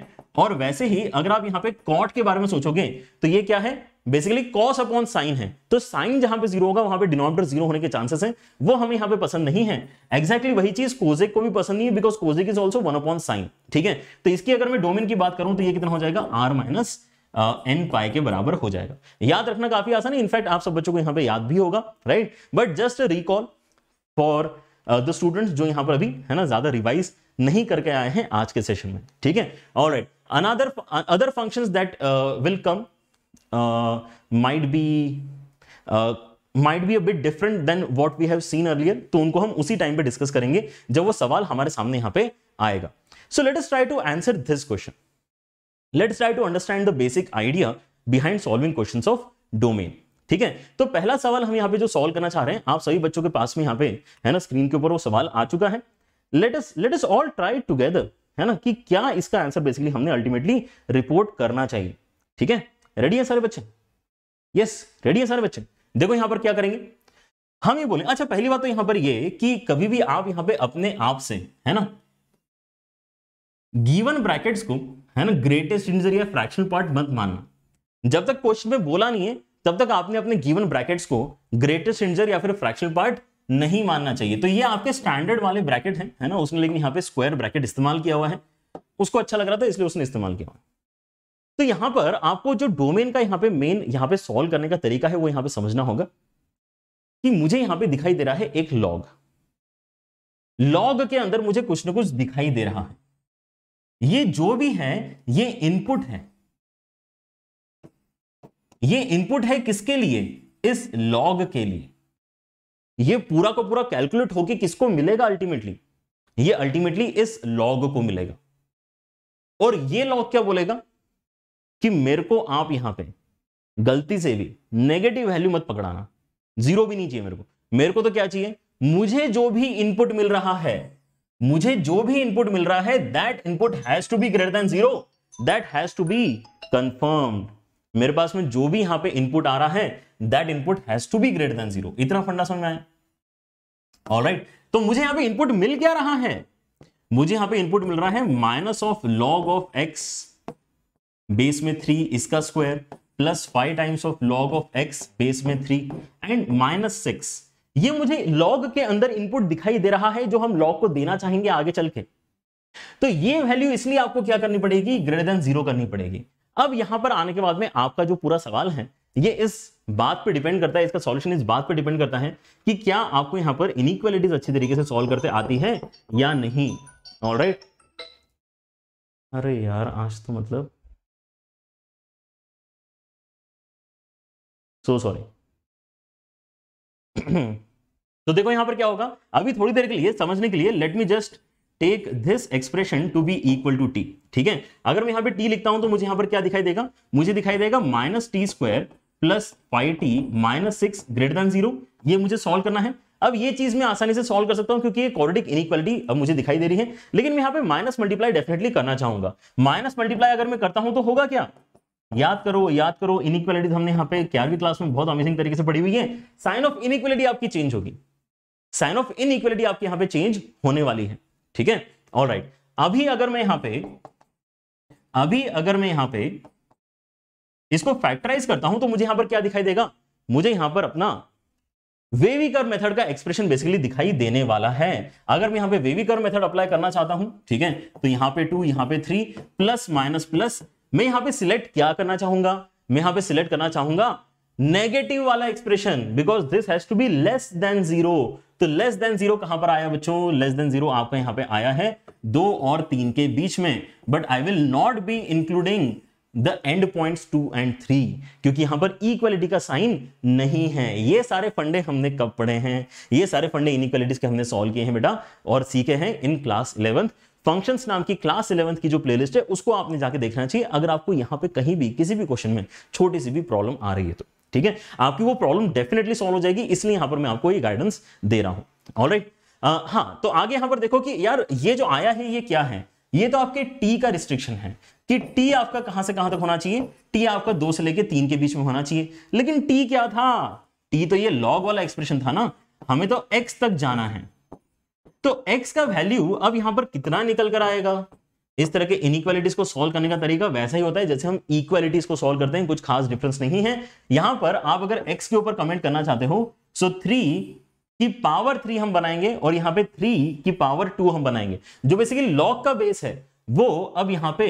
और वैसे ही अगर आप यहां पे कॉट के बारे में सोचोगे तो ये क्या है बेसिकली कॉस अपॉन साइन है तो साइन जहां पे जीरो होगा वहां पे डिनोमिनेटर जीरो होने के चांसेस हैं वो हमें यहां पे पसंद नहीं है एक्जैक्टली exactly वही चीज कोजेक को भी पसंद नहीं है because cosec is also one upon sine ठीक है तो इसकी अगर मैं डोमेन की बात करूं तो ये कितना हो जाएगा आर माइनस एन पाई के बराबर हो जाएगा याद रखना काफी आसान है इनफैक्ट आप सब बच्चों को यहां पर याद भी होगा right but just recall for the students जो यहां पर अभी है ना ज्यादा रिवाइज नहीं करके आए हैं आज के सेशन में ठीक है alright another other functions that will come might be might be a bit different than what we have seen earlier तो उनको हम उसी टाइम पे डिस्कस करेंगे जब वो सवाल हमारे सामने यहाँ पे आएगा so let's try to answer this question let's try to understand the basic idea behind solving question of domain ठीक है तो पहला सवाल हम यहाँ पे जो सॉल्व करना चाह रहे हैं आप सभी बच्चों के पास में यहाँ पे है ना स्क्रीन के ऊपर वो सवाल आ चुका है let's let's all try together है ना कि क्या इसका आंसर बेसिकली हमने अल्टीमेटली रिपोर्ट करना चाहिए ठीक है रेडी है सारे बच्चे यस रेडी है सारे बच्चे देखो यहां पर क्या करेंगे हम ये बोले अच्छा पहली बात तो यहां पर ये कि कभी भी आप यहां पे अपने आप से है ना गिवन ब्रैकेट्स को है ना ग्रेटेस्ट इंटीजर या फ्रैक्शन पार्ट मत मानना जब तक क्वेश्चन में बोला नहीं है तब तक आपने अपने गिवन ब्रैकेट्स को ग्रेटेस्ट इंटीजर या फिर फ्रैक्शन पार्ट नहीं मानना चाहिए तो ये आपके स्टैंडर्ड वाले ब्रैकेट है, है ना उसने लेकिन यहाँ पे स्क्वायर ब्रैकेट इस्तेमाल किया हुआ है उसको अच्छा लग रहा था इसलिए उसने इस्तेमाल किया हुआ तो यहां पर आपको जो डोमेन का यहां पे मेन यहां पे सॉल्व करने का तरीका है वो यहां पे समझना होगा कि मुझे यहां पे दिखाई दे रहा है एक लॉग लॉग के अंदर मुझे कुछ ना कुछ दिखाई दे रहा है ये जो भी है ये इनपुट है ये इनपुट है किसके लिए इस लॉग के लिए ये पूरा को पूरा कैलकुलेट होके किसको मिलेगा अल्टीमेटली ये अल्टीमेटली इस लॉग को मिलेगा और ये लॉग क्या बोलेगा कि मेरे को आप यहां पे गलती से भी नेगेटिव वैल्यू मत पकड़ाना जीरो भी नहीं चाहिए मेरे को मेरे को तो क्या चाहिए मुझे जो भी इनपुट मिल रहा है मुझे जो भी इनपुट मिल रहा है that input has to be greater than zero that has to be confirmed मेरे पास में जो भी यहां पे इनपुट आ रहा है that input has to be greater than zero इतना फंडा समझ में आया ऑलराइट तो मुझे यहां पे इनपुट मिल क्या रहा है मुझे यहां पे इनपुट मिल रहा है minus of log of x base में थ्री इसका square plus five times of log of x base में थ्री एंड माइनस सिक्स ये मुझे लॉग के अंदर इनपुट दिखाई दे रहा है जो हम लॉग को देना चाहेंगे आगे चल के तो ये वैल्यू इसलिए आपको क्या करनी पड़ेगी ग्रेटर देन जीरो करनी पड़ेगी अब यहां पर आने के बाद में आपका जो पूरा सवाल है ये इस बात पे डिपेंड करता है इसका सॉल्यूशन इस बात पे डिपेंड करता है कि क्या आपको यहां पर इनइक्वालिटीज अच्छे तरीके से सॉल्व करते आती है या नहीं ऑलराइट right. अरे यार आज तो मतलब सो सॉरी तो देखो यहां पर क्या होगा अभी थोड़ी देर के लिए समझने के लिए let me just take this expression to be equal to t ठीक है अगर मैं यहां पे टी लिखता हूं तो मुझे यहां पर क्या दिखाई देगा मुझे दिखाई देगा minus t square plus five t minus six greater than zero ये मुझे सॉल्व करना है अब ये चीज मैं आसानी से सॉल्व कर सकता हूं क्योंकि ये क्वाड्रेटिक इनइक्वालिटी अब मुझे दिखाई दे रही है लेकिन मैं यहाँ पे माइनस मल्टीप्लाई डेफिनेटली करना चाहूंगा माइनस मल्टीप्लाई अगर मैं करता हूं तो होगा क्या याद करो याद करो इनइक्वालिटीज तो हमने यहाँ पे ग्यारहवीं क्लास में बहुत अमेजिंग तरीके से पढ़ी हुई है साइन ऑफ इनइक्वालिटी आपकी चेंज होगी साइन ऑफ इनइक्वालिटी आपके यहाँ पे चेंज होने वाली है ठीक है ऑल राइट अभी अगर मैं यहां पे अभी अगर मैं यहां पे इसको फैक्टराइज करता हूं तो मुझे यहां पर क्या दिखाई देगा मुझे यहां पर अपना वेवीकर मेथड का एक्सप्रेशन बेसिकली दिखाई देने वाला है अगर मैं यहाँ पे वेवीकर मेथड अप्लाई करना चाहता हूं ठीक है तो यहाँ पे टू यहां पे थ्री प्लस माइनस प्लस मैं यहां पे सिलेक्ट क्या करना चाहूंगा मैं यहां पे सिलेक्ट करना चाहूंगा नेगेटिव वाला expression because this has to be less than zero तो लेस देन जीरो कहां पर आया बच्चों लेस देन जीरो आपका यहां पे आया है दो और तीन के बीच में but I will not be including the end point two and three क्योंकि यहां पर इक्वलिटी का साइन नहीं है ये सारे फंडे हमने कब पढ़े हैं ये सारे फंडे इन के हमने सोल्व किए हैं बेटा और सीखे हैं इन क्लास इलेवंथ फंक्शंस नाम की क्लास इलेवंथ की जो प्लेलिस्ट है उसको आपने जाके देखना चाहिए अगर आपको यहाँ पे कहीं भी किसी भी क्वेश्चन में छोटी सी भी प्रॉब्लम आ रही है तो ठीक है आपकी वो प्रॉब्लम डेफिनेटली सॉल्व हो जाएगी इसलिए यहाँ पर मैं आपको ये गाइडेंस दे रहा हूँ ऑल हाँ तो आगे यहाँ पर देखो कि यार ये जो आया है ये क्या है ये तो आपके टी का रिस्ट्रिक्शन है कि टी आपका कहां से कहां तक होना चाहिए टी आपका दो से लेके तीन के बीच में होना चाहिए लेकिन टी क्या था टी तो ये लॉग वाला एक्सप्रेशन था ना हमें तो एक्स तक जाना है तो एक्स का वैल्यू अब यहां पर कितना निकल कर आएगा इस तरह के इनइक्वालिटीज को सॉल्व करने का तरीका वैसा ही होता है जैसे हम इक्वालिटीज को सॉल्व करते हैं कुछ खास डिफरेंस नहीं है यहां पर आप अगर एक्स के ऊपर कमेंट करना चाहते हो सो थ्री की पावर थ्री हम बनाएंगे और यहां पे थ्री की पावर टू हम बनाएंगे जो बेसिकली लॉग का बेस है वो अब यहां पे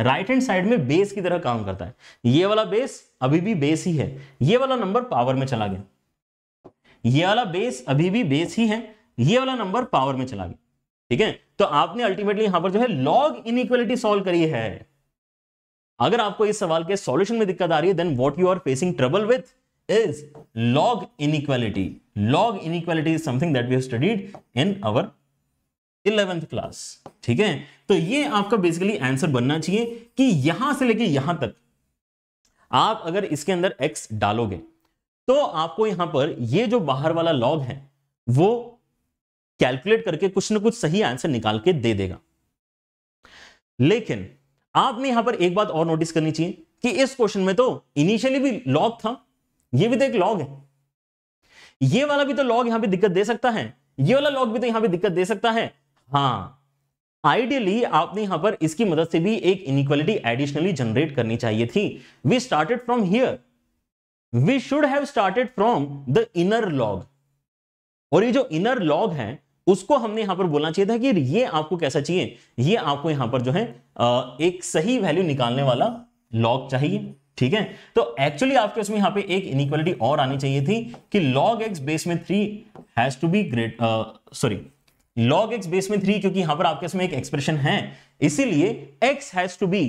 राइट हैंड साइड में बेस की तरह काम करता है ये वाला बेस अभी भी बेस ही है ये वाला नंबर पावर में चला गया ये वाला बेस अभी भी बेस ही है ये वाला नंबर पावर में चला गया ठीक है तो आपने अल्टीमेटली यहां पर जो है लॉग इनइक्वालिटी सॉल्व करी है अगर आपको इस सवाल के सॉल्यूशन में दिक्कत आ रही है then what you are facing trouble with is log inequality log inequality is something that we have studied in our 11th class ठीक है तो ये आपका बेसिकली आंसर बनना चाहिए कि यहां से लेके यहां तक आप अगर इसके अंदर x डालोगे तो आपको यहां पर ये जो बाहर वाला लॉग है वो कैलकुलेट करके कुछ ना कुछ सही आंसर निकाल के दे देगा लेकिन आपने यहां पर एक बात और नोटिस करनी चाहिए कि इस क्वेश्चन में तो इनिशियली भी लॉग था ये भी तो एक लॉग है ये वाला भी तो लॉग यहां पे दिक्कत दे सकता है ये वाला लॉग भी तो यहां पे दिक्कत दे सकता है हाँ आइडियली आपने यहां पर इसकी मदद से भी एक इनिक्वालिटी एडिशनली जनरेट करनी चाहिए थी we started from here we should have started from the inner log और ये जो इनर लॉग है उसको हमने यहां पर बोलना चाहिए था कि ये आपको कैसा चाहिए ये आपको यहां पर जो है एक सही वैल्यू निकालने वाला लॉग चाहिए ठीक है तो एक्चुअली आपके उसमें यहां पे एक इनक्वालिटी और आनी चाहिए थी कि लॉग एक्स बेस में three has to be great sorry log x base में थ्री क्योंकि यहां पर आपके उसमें एक एक्सप्रेशन है इसीलिए एक्स हैज टू बी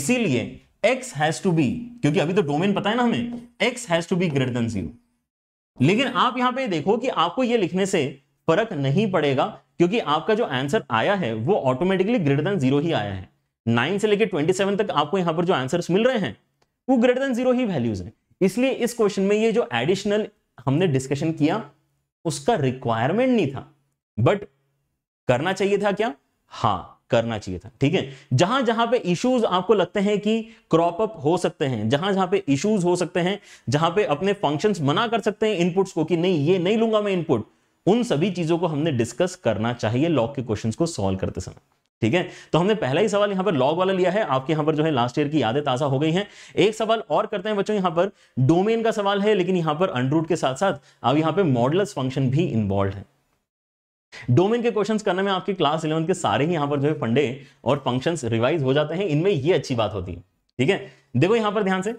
इसीलिए एक्स हैज टू बी क्योंकि अभी तो डोमेन पता है ना हमें x has to be greater than zero लेकिन आप यहां पे देखो कि आपको ये लिखने से फर्क नहीं पड़ेगा क्योंकि आपका जो आंसर आया है वो ऑटोमेटिकली ग्रेटर देन जीरो ही आया है नाइन से लेकर ट्वेंटी सेवन तक आपको यहां पर जो आंसर्स मिल रहे हैं वो ग्रेटर देन जीरो ही वैल्यूज हैं इसलिए इस क्वेश्चन में ये जो एडिशनल हमने डिस्कशन किया उसका रिक्वायरमेंट नहीं था बट करना चाहिए था क्या हाँ करना चाहिए था ठीक है जहां जहां पे इश्यूज आपको लगते हैं कि क्रॉप अप हो सकते हैं जहां जहां पे इश्यूज हो सकते हैं जहां पे अपने फंक्शंस मना कर सकते हैं इनपुट्स को कि नहीं ये नहीं लूंगा मैं इनपुट उन सभी चीजों को हमने डिस्कस करना चाहिए लॉग के क्वेश्चंस को सॉल्व करते समय ठीक है तो हमने पहला ही सवाल यहां पर लॉग वाला लिया है आपके यहां पर जो है लास्ट ईयर की यादें ताजा हो गई हैं एक सवाल और करते हैं बच्चों यहां पर डोमेन का सवाल है लेकिन यहां पर अंडरूट के साथ साथ अब यहां पे मॉडल फंक्शन भी इन्वॉल्व है डोमेन के क्वेश्चंस करने में आपके क्लास इलेवन के सारे ही यहां पर जो है फंडे और फंक्शंस रिवाइज हो जाते हैं इनमें ये अच्छी बात होती है ठीक है देखो यहां पर ध्यान से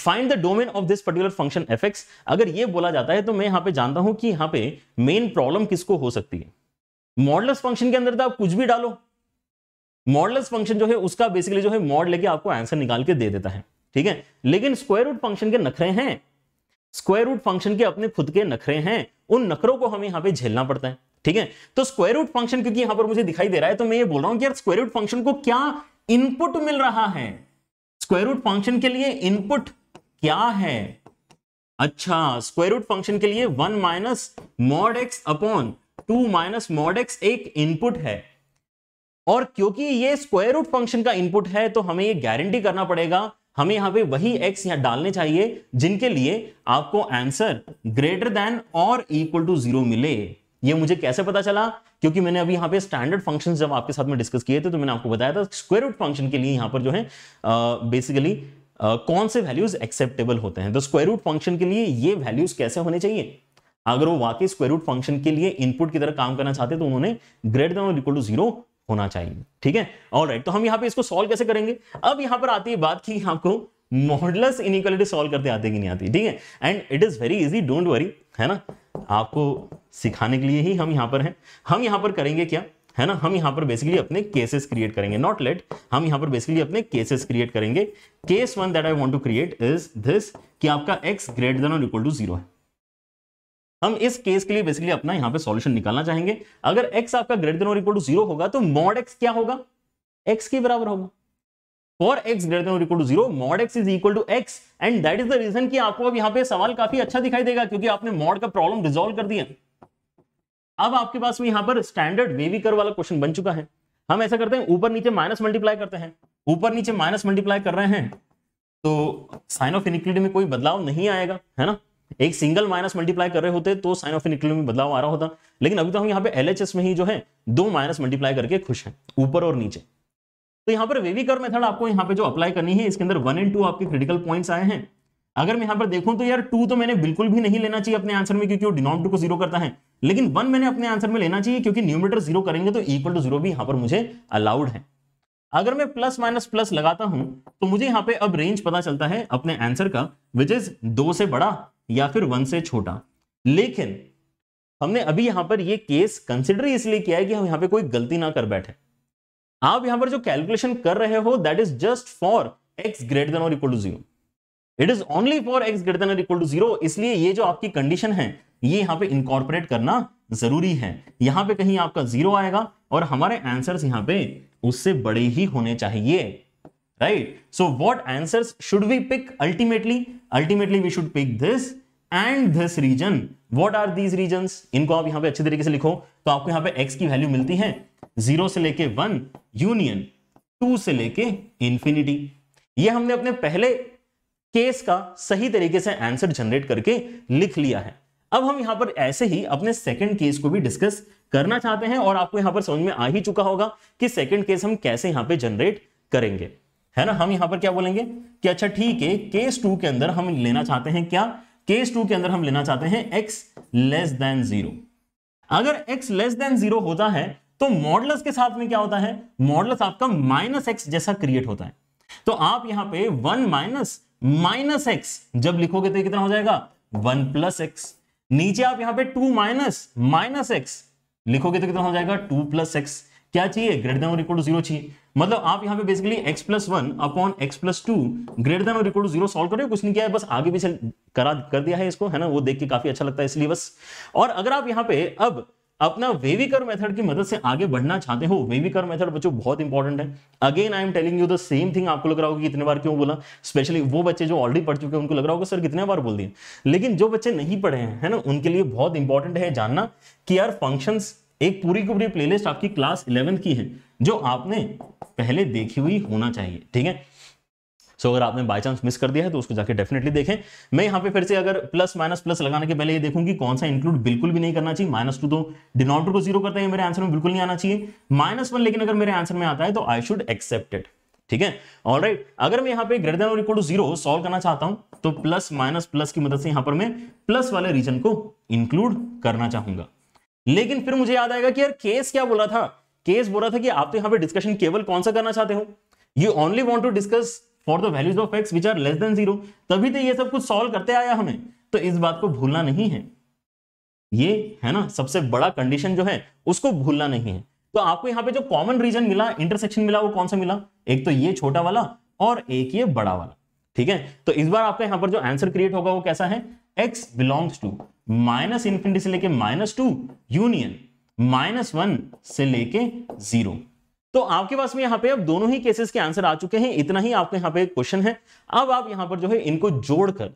find the domain of this particular function f अगर ये बोला जाता है तो मैं यहाँ पे जानता हूं कि यहाँ पे मेन प्रॉब्लम किसको हो सकती है मॉडलस फंक्शन के अंदर तो आप कुछ भी डालो मॉडलस फंक्शन जो है उसका बेसिकली जो है मॉड लेके आपको आंसर निकाल के दे देता है ठीक है लेकिन स्क्वायर रूट फंक्शन के नखरे हैं स्क्वायर रूट फंक्शन के अपने खुद के नखरे हैं उन नखरों को हमें यहाँ पे झेलना पड़ता है ठीक है तो स्क्वायर रूट फंक्शन क्योंकि यहां पर मुझे दिखाई दे रहा है तो मैं ये बोल रहा हूं कि यार स्क्वायर रूट फंक्शन को क्या इनपुट मिल रहा है स्क्वायर रूट फंक्शन के लिए इनपुट क्या है अच्छा स्क्वायर रूट फंक्शन के लिए one minus mod x upon two minus mod x एक इनपुट है और क्योंकि ये स्क्वायर रूट फंक्शन का इनपुट है तो हमें ये गारंटी करना पड़ेगा हमें यहां पे वही एक्स यहां डालने चाहिए जिनके लिए आपको आंसर ग्रेटर देन और इक्वल टू जीरो मिले ये मुझे कैसे पता चला क्योंकि मैंने अभी यहाँ पे स्टैंडर्ड फंक्शंस जब आपके साथ में डिस्कस किए थे तो मैंने आपको बताया था स्क्वेयर रूट फंक्शन के लिए यहाँ पर जो है बेसिकली कौन से वैल्यूज एक्सेप्टेबल होते हैं तो स्क्वायर रूट फंक्शन के लिए ये वैल्यूज कैसे होने चाहिए अगर वो वाकई स्क्वायर रूट फंक्शन के लिए इनपुट की तरह काम करना चाहते तो उन्होंने ग्रेटर देन और इक्वल टू जीरो होना चाहिए ठीक है ऑलराइट तो हम यहाँ पे इसको सॉल्व कैसे करेंगे अब यहाँ पर आती है बात की आपको मॉडलस इनक्वालिटी सॉल्व करते आते कि नहीं आती ठीक है and it is very easy don't worry है ना आपको सिखाने के लिए ही हम यहां पर हैं हम यहां पर करेंगे क्या है ना हम यहां पर बेसिकली अपने केसेस क्रिएट करेंगे नॉट लेट हम यहां पर बेसिकली अपने केसेस क्रिएट करेंगे case one that I want to create is this कि आपका एक्स ग्रेटर देन और इक्वल टू जीरो है हम इस केस के लिए बेसिकली अपना यहां पे सॉल्यूशन निकालना चाहेंगे अगर एक्स आपका ग्रेटर देन और इक्वल टू जीरो होगा तो मॉड एक्स क्या होगा एक्स के बराबर होगा for x greater equal to zero mod x is equal to x and that is the reason की आपको अब यहाँ पे सवाल काफी अच्छा दिखाई देगा क्योंकि आपने मॉड का प्रॉब्लम रिजोल्व कर दिया अब आपके पास में यहाँ पर स्टैंडर्ड वेवी कर वाला क्वेश्चन बन चुका है हम ऐसा करते हैं ऊपर नीचे माइनस मल्टीप्लाई करते हैं ऊपर नीचे माइनस मल्टीप्लाई कर रहे हैं तो साइन ऑफ इनिक्लिटी में कोई बदलाव नहीं आएगा है ना एक सिंगल माइनस मल्टीप्लाई कर रहे होते तो साइन ऑफ इनिक्लिटी में बदलाव आ रहा होता लेकिन अभी तो हम यहाँ पे एलएचएस में ही जो है दो माइनस मल्टीप्लाई करके खुश हैं ऊपर और नीचे तो यहाँ पर वेवी कर मेथड आपको यहाँ पे जो अप्लाई करनी है इसके अंदर वन एंड टू आपके क्रिटिकल पॉइंट्स आए हैं अगर मैं यहाँ पर देखूं तो यार टू तो मैंने बिल्कुल भी नहीं लेना चाहिए अपने आंसर में क्योंकि वो डिनोमिनेटर को जीरो करता है लेकिन वन मैंने अपने आंसर में लेना चाहिए क्योंकि न्यूमीटर जीरो करेंगे तो इक्वल टू जीरो भी यहाँ पर मुझे अलाउड है अगर मैं प्लस माइनस प्लस लगाता हूं तो मुझे यहाँ पे अब रेंज पता चलता है अपने आंसर का विच इज दो से बड़ा या फिर वन से छोटा लेकिन हमने अभी यहाँ पर ये केस कंसिडर इसलिए किया है कि हम यहाँ पे कोई गलती ना कर बैठे आप यहां पर जो कैलकुलेशन कर रहे हो that is just for x greater than और equal to zero it is only for x greater than और इक्वल टू जीरो इसलिए ये जो आपकी कंडीशन है ये यहां पे इनकॉर्पोरेट करना जरूरी है यहां पे कहीं आपका जीरो आएगा और हमारे आंसर्स यहां पे उससे बड़े ही होने चाहिए right so what answers should we pick ultimately ultimately we should pick this and this region what are these region इनको आप यहां पे अच्छे तरीके से लिखो तो आपको यहां पे एक्स की वैल्यू मिलती है जीरो से लेके वन यूनियन टू से लेके इंफिनिटी ये हमने अपने पहले केस का सही तरीके से आंसर जनरेट करके लिख लिया है अब हम यहां पर ऐसे ही अपने सेकंड केस को भी डिस्कस करना चाहते हैं और आपको यहां पर समझ में आ ही चुका होगा कि सेकंड केस हम कैसे यहां पे जनरेट करेंगे है ना हम यहां पर क्या बोलेंगे कि अच्छा ठीक है केस टू के अंदर हम लेना चाहते हैं क्या केस टू के अंदर हम लेना चाहते हैं एक्स लेस देन जीरो अगर एक्स लेस देन जीरो होता है तो मॉडलस के साथ में क्या होता है मॉडलस आपका माइनस एक्स जैसा क्रिएट होता है तो आप यहां पे वन माइनस माइनस एक्स जब लिखोगे तो कितना हो जाएगा वन प्लस एक्स नीचे आप यहां पे टू माइनस माइनस एक्स लिखोगे तो कितना हो जाएगा टू प्लस एक्स क्या चाहिए ग्रेटर देन और इक्वल टू जीरो चाहिए मतलब आप यहाँ पे basically x plus one upon x plus two greater than और इक्वल टू जीरो सॉल्व कर रहे हो कुछ नहीं किया है बस आगे पीछे करा कर दिया है इसको है ना वो देख के काफी अच्छा लगता है इसलिए बस और अगर आप यहाँ पे अब अपना वेवीकर मेथड की मदद से आगे बढ़ना चाहते हो वेवीकर मेथड बच्चों बहुत इंपॉर्टेंट है again I am telling you the same thing आपको लग रहा होगा कि इतने बार क्यों बोला स्पेशली वो बच्चे जो ऑलरेडी पढ़ चुके हैं उनको लग रहा होगा सर कितने बार बोल दिए लेकिन जो बच्चे नहीं पढ़े हैं है ना उनके लिए बहुत इंपॉर्टेंट है जानना कि यार फंक्शंस एक पूरी की पूरी प्लेलिस्ट आपकी क्लास इलेवेंथ की है जो आपने पहले देखी हुई होना चाहिए ठीक है सो अगर आपने बाय चांस मिस कर दिया है तो उसको जाके डेफिनेटली देखें मैं यहाँ पे फिर से अगर प्लस माइनस प्लस लगाने के पहले ये देखूं कि कौन सा इंक्लूड बिल्कुल भी नहीं करना चाहिए माइनस टू तो डिनोमिनेटर को जीरो करता है मेरे आंसर में बिल्कुल नहीं आना चाहिए माइनस वन लेकिन अगर मेरे आंसर में आता है तो आई शुड एक्सेप्ट इट ठीक है ऑल right. अगर मैं यहाँ पे ग्रेटर देन और इक्वल टू जीरो सॉल्व करना चाहता हूं तो प्लस माइनस प्लस की मदद से यहाँ पर मैं प्लस वाले रीजन को इंक्लूड करना चाहूंगा लेकिन फिर मुझे याद आएगा कि यार केस क्या बोला था केस बोला था कि आप तो यहां पे डिस्कशन केवल कौन सा करना चाहते हो you only want to discuss for the values of x which are less than zero तभी तो ये सब कुछ सॉल्व करते आया हमें तो इस बात को भूलना नहीं है ये है ना सबसे बड़ा कंडीशन जो है उसको भूलना नहीं है तो आपको यहाँ पे जो कॉमन रीजन मिला इंटरसेक्शन मिला वो कौन सा मिला एक तो ये छोटा वाला और एक ये बड़ा वाला ठीक है तो इस बार आपका यहां पर जो आंसर क्रिएट होगा वो कैसा है x belongs to minus infinity से लेके minus two union minus one से लेके जीरो तो आपके पास में यहां पे अब दोनों ही केसेस के आंसर आ चुके हैं इतना ही आपके यहां पे क्वेश्चन है अब आप यहां पर जो है इनको जोड़कर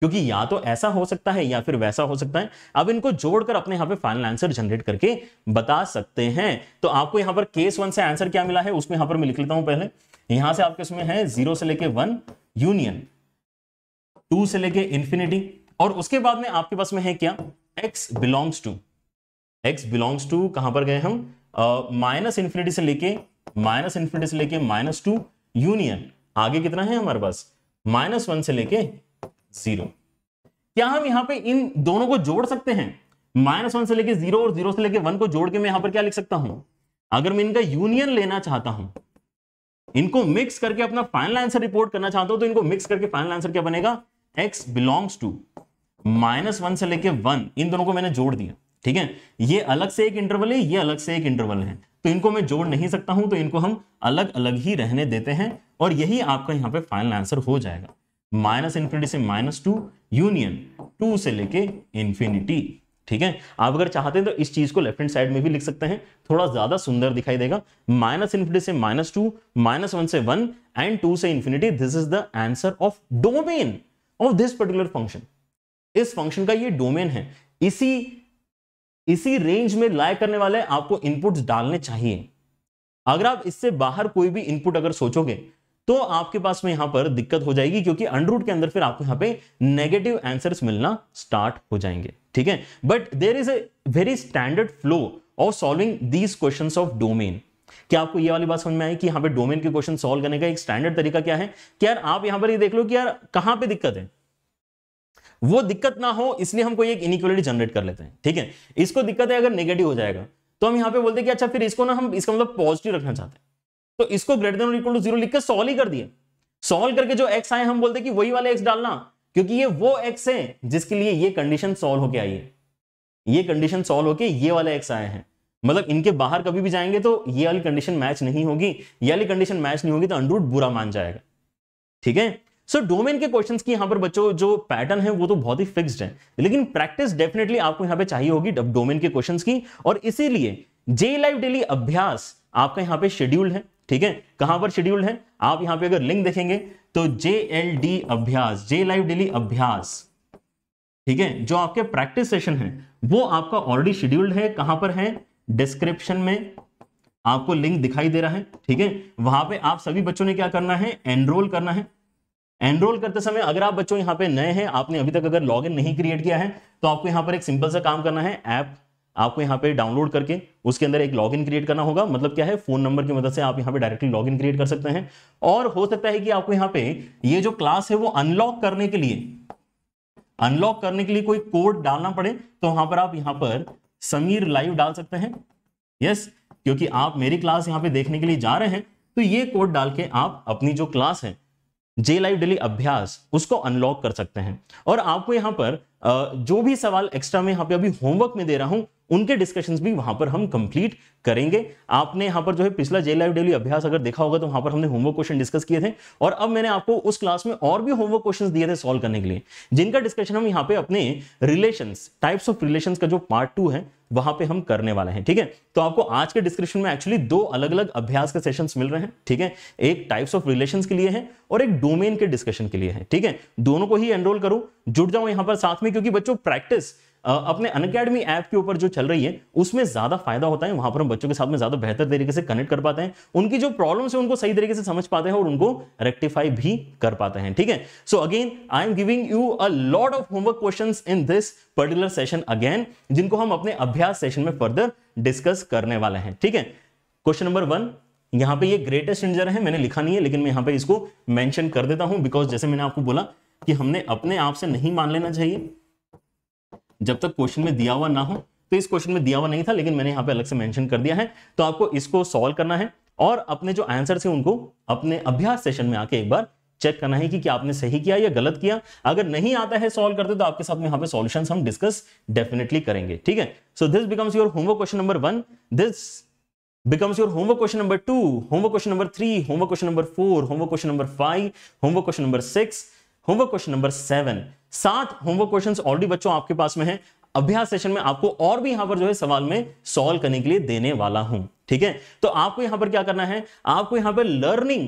क्योंकि या तो ऐसा हो सकता है या फिर वैसा हो सकता है अब इनको जोड़कर अपने यहां पे फाइनल आंसर जनरेट करके बता सकते हैं तो आपको यहां पर केस वन से आंसर क्या मिला है उसमें यहां पर मैं लिख लेता हूं पहले यहां से आपके उसमें है जीरो से लेके वन यूनियन टू से लेके इन्फिनिटी और उसके बाद में आपके पास में है क्या x belongs to x belongs to कहां पर गए हम माइनस इंफिनिटी से लेके माइनस इंफिनिटी से लेके माइनस टू यूनियन आगे कितना है हमारे पास माइनस वन से लेके जीरो क्या हम यहां पे इन दोनों को जोड़ सकते हैं माइनस वन से लेके जीरो और जीरो से लेके वन को जोड़ के मैं यहां पर क्या लिख सकता हूं अगर मैं इनका यूनियन लेना चाहता हूं इनको मिक्स करके अपना फाइनल आंसर रिपोर्ट करना चाहता हूं तो इनको मिक्स करके फाइनल आंसर क्या बनेगा x belongs to minus one से लेके वन इन दोनों को मैंने जोड़ दिया ठीक है ये अलग से एक इंटरवल है ये अलग से एक इंटरवल है तो इनको मैं जोड़ नहीं सकता हूं तो इनको हम अलग अलग ही रहने देते हैं और यही आपका यहाँ पे फाइनल आंसर हो जाएगा माइनस इंफिनिटी से माइनस टू यूनियन टू से लेके इंफिनिटी ठीक है आप अगर चाहते हैं तो इस चीज को लेफ्ट हैंड साइड में भी लिख सकते हैं थोड़ा ज्यादा सुंदर दिखाई देगा माइनस इन्फिनिटी से माइनस टू माइनस वन से वन एंड टू से infinity this is the answer of domain of this particular function इस फंक्शन का ये डोमेन है इसी इसी रेंज में लाइ करने वाले आपको इनपुट्स डालने चाहिए अगर आप इससे बाहर कोई भी इनपुट अगर सोचोगे तो आपके पास में यहां पर दिक्कत हो जाएगी क्योंकि अंडरूट के अंदर फिर आपको यहां पे नेगेटिव आंसर्स मिलना स्टार्ट हो जाएंगे ठीक है but there is a very standard flow of solving these question of domain क्या आपको ये वाली बात समझ में आई कि यहां पे डोमेन के क्वेश्चन सॉल्व करने का एक स्टैंडर्ड तरीका क्या है कि यार आप यहां पर ये देख लो कि यार कहां पे दिक्कत है वो दिक्कत ना हो इसलिए हम कोई एक इनिक्वलिटी जनरेट कर लेते हैं ठीक है इसको दिक्कत है अगर नेगेटिव हो जाएगा तो हम यहाँ पे बोलते हैं कि अच्छा फिर इसको ना हम इसका मतलब पॉजिटिव रखना चाहते हैं तो इसको greater than equal to zero लिखकर सॉल्व ही कर दिया सॉल्व करके जो एक्स आए हम बोलते कि वही वाले एक्स डालना क्योंकि ये वो एक्स है जिसके लिए ये कंडीशन सॉल्व होके आई है ये कंडीशन सॉल्व होके ये वाले एक्स आए हैं मतलब इनके बाहर कभी भी जाएंगे तो ये वाली कंडीशन मैच नहीं होगी ये वाली कंडीशन मैच नहीं होगी तो अंडरूट बुरा मान जाएगा ठीक है सो डोमेन के क्वेश्चंस की यहाँ पर बच्चों जो पैटर्न है वो तो बहुत ही फिक्स्ड है लेकिन प्रैक्टिस डेफिनेटली आपको यहाँ पे चाहिए होगी डोमेन के क्वेश्चंस की और इसीलिए जे लाइव डेली अभ्यास आपका यहाँ पे शेड्यूल्ड है ठीक है कहां पर शेड्यूल्ड है आप यहाँ पे अगर लिंक देखेंगे तो जे एल डी अभ्यास जे लाइव डेली अभ्यास ठीक है जो आपके प्रैक्टिस सेशन है वो आपका ऑलरेडी शेड्यूल्ड है कहां पर है डिस्क्रिप्शन में आपको लिंक दिखाई दे रहा है ठीक है वहां पे आप सभी बच्चों ने क्या करना है एनरोल करना है एनरोल करते समय अगर आप बच्चों यहाँ पे नए हैं आपने अभी तक अगर लॉगिन नहीं क्रिएट किया है तो आपको यहाँ पर एक सिंपल सा काम करना है ऐप आपको यहाँ पे डाउनलोड करके उसके अंदर एक लॉगिन क्रिएट करना होगा मतलब क्या है फोन नंबर की मदद से आप यहाँ पे डायरेक्टली लॉगिन क्रिएट कर सकते हैं और हो सकता है कि आपको यहाँ पे ये जो क्लास है वो अनलॉक करने के लिए अनलॉक करने के लिए कोई कोड डालना पड़े तो वहां पर आप यहाँ पर समीर लाइव डाल सकते हैं यस क्योंकि आप मेरी क्लास यहाँ पे देखने के लिए जा रहे हैं तो ये कोड डाल के आप अपनी जो क्लास है जे लाइव डेली अभ्यास उसको अनलॉक कर सकते हैं और आपको यहां पर जो भी सवाल एक्स्ट्रा में यहां पे अभी होमवर्क में दे रहा हूं उनके डिस्कशंस भी वहां पर हम कंप्लीट करेंगे आपने यहां पर जो है पिछला जे लाइव डेली अभ्यास अगर देखा होगा तो वहां पर हमने होमवर्क क्वेश्चन डिस्कस किए थे और अब मैंने आपको उस क्लास में और भी होमवर्क क्वेश्चन दिए थे सॉल्व करने के लिए जिनका डिस्कशन हम यहाँ पे अपने रिलेशन टाइप्स ऑफ रिलेशन का जो पार्ट टू है वहां पे हम करने वाले हैं ठीक है तो आपको आज के डिस्क्रिप्शन में एक्चुअली दो अलग अलग अभ्यास के सेशंस मिल रहे हैं ठीक है एक टाइप्स ऑफ रिलेशंस के लिए है और एक डोमेन के डिस्कशन के लिए है ठीक है दोनों को ही एनरोल करो जुड़ जाओ यहां पर साथ में क्योंकि बच्चों प्रैक्टिस अपने अनकेडमी ऐप के ऊपर जो चल रही है उसमें ज्यादा फायदा होता है वहां पर हम बच्चों के साथ में ज्यादा बेहतर तरीके से कनेक्ट कर पाते हैं उनकी जो प्रॉब्लम है उनको सही तरीके से समझ पाते हैं और उनको रेक्टिफाई भी कर पाते हैं ठीक है so again I am giving you a lot of homework question in this particular session again जिनको हम अपने अभ्यास सेशन में फर्दर डिस्कस करने वाले हैं ठीक है क्वेश्चन नंबर वन यहां पे ये ग्रेटेस्ट इंजर है मैंने लिखा नहीं है लेकिन मैं यहां पे इसको मेंशन कर देता हूं बिकॉज जैसे मैंने आपको बोला कि हमने अपने आप से नहीं मान लेना चाहिए जब तक क्वेश्चन में दिया हुआ ना हो तो इस क्वेश्चन में दिया हुआ नहीं था लेकिन मैंने यहाँ पे अलग से मेंशन कर दिया है तो आपको इसको सॉल्व करना है और अपने जो आंसर है उनको अपने अभ्यास सेशन में आके एक बार चेक करना है कि क्या आपने सही किया या गलत किया अगर नहीं आता है सॉल्व करते तो आपके साथ में यहाँ पे सोल्यूशन हम डिस्कस डेफिनेटली करेंगे ठीक है so this becomes your homework question number one this becomes your homework question number two homework question number three homework question number four homework question number five homework question number six homework question number seven सात homework question already बच्चों आपके पास में है अभ्यास session में आपको और भी यहां पर जो है सवाल में सॉल्व करने के लिए देने वाला हूं ठीक है तो आपको यहां पर क्या करना है आपको यहां पर लर्निंग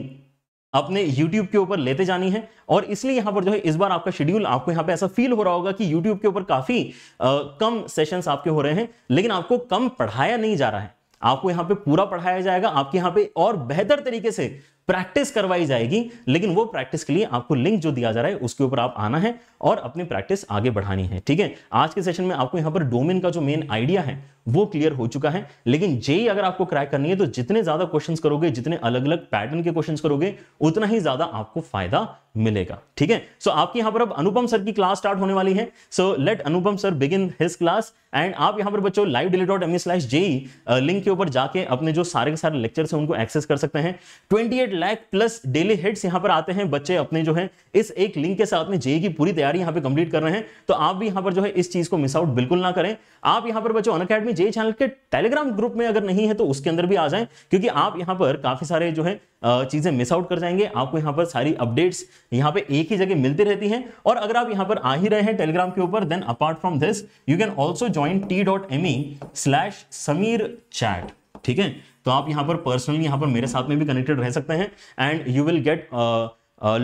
अपने YouTube के ऊपर लेते जानी है और इसलिए यहां पर जो है इस बार आपका शेड्यूल आपको यहां पे ऐसा फील हो रहा होगा कि YouTube के ऊपर काफी आ, कम सेशंस आपके हो रहे हैं लेकिन आपको कम पढ़ाया नहीं जा रहा है आपको यहां पे पूरा पढ़ाया जाएगा आपके यहां पे और बेहतर तरीके से प्रैक्टिस करवाई जाएगी लेकिन वो प्रैक्टिस के लिए आपको लिंक जो दिया जा रहा है उसके ऊपर आप आना है और अपनी प्रैक्टिस आगे बढ़ानी है ठीक है आज के सेशन में आपको यहाँ पर डोमेन का जो मेन आइडिया है वो क्लियर हो चुका है लेकिन जेई e अगर आपको क्रैक करनी है तो जितने ज्यादा क्वेश्चन करोगे जितने अलग अलग पैटर्न के क्वेश्चन करोगे उतना ही ज्यादा आपको फायदा मिलेगा ठीक है सो आपके यहाँ पर अब अनुपम सर की क्लास स्टार्ट होने वाली है so let Anupam sir begin his class and आप यहाँ पर बच्चों live delay dot M slash JEE link के ऊपर जाके अपने जो सारे के सारे लेक्चर्स हैं उनको एक्सेस कर सकते हैं twenty lakh plus daily heads यहाँ पर आते हैं बच्चे अपने जो है इस एक लिंक के साथ में जेई की पूरी तैयारी यहाँ पे कंप्लीट कर रहे हैं तो आप भी यहाँ पर जो है इस चीज को मिस आउट बिल्कुल ना करें आप यहाँ पर बच्चों अन जेई चैनल के टेलीग्राम ग्रुप में अगर नहीं है तो उसके अंदर भी आ जाए क्योंकि आप यहाँ पर काफी सारे जो है चीजें मिस आउट कर जाएंगे आपको यहाँ पर सारी अपडेट्स यहाँ पे एक ही जगह मिलती रहती हैं और अगर आप यहाँ पर आ ही रहे हैं टेलीग्राम के ऊपर then apart from this you can also join T dot M E slash Sameer chat ठीक है तो आप यहाँ पर पर्सनली यहाँ पर मेरे साथ में भी कनेक्टेड रह सकते हैं and you will get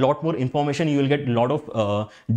lot more information you will get lot of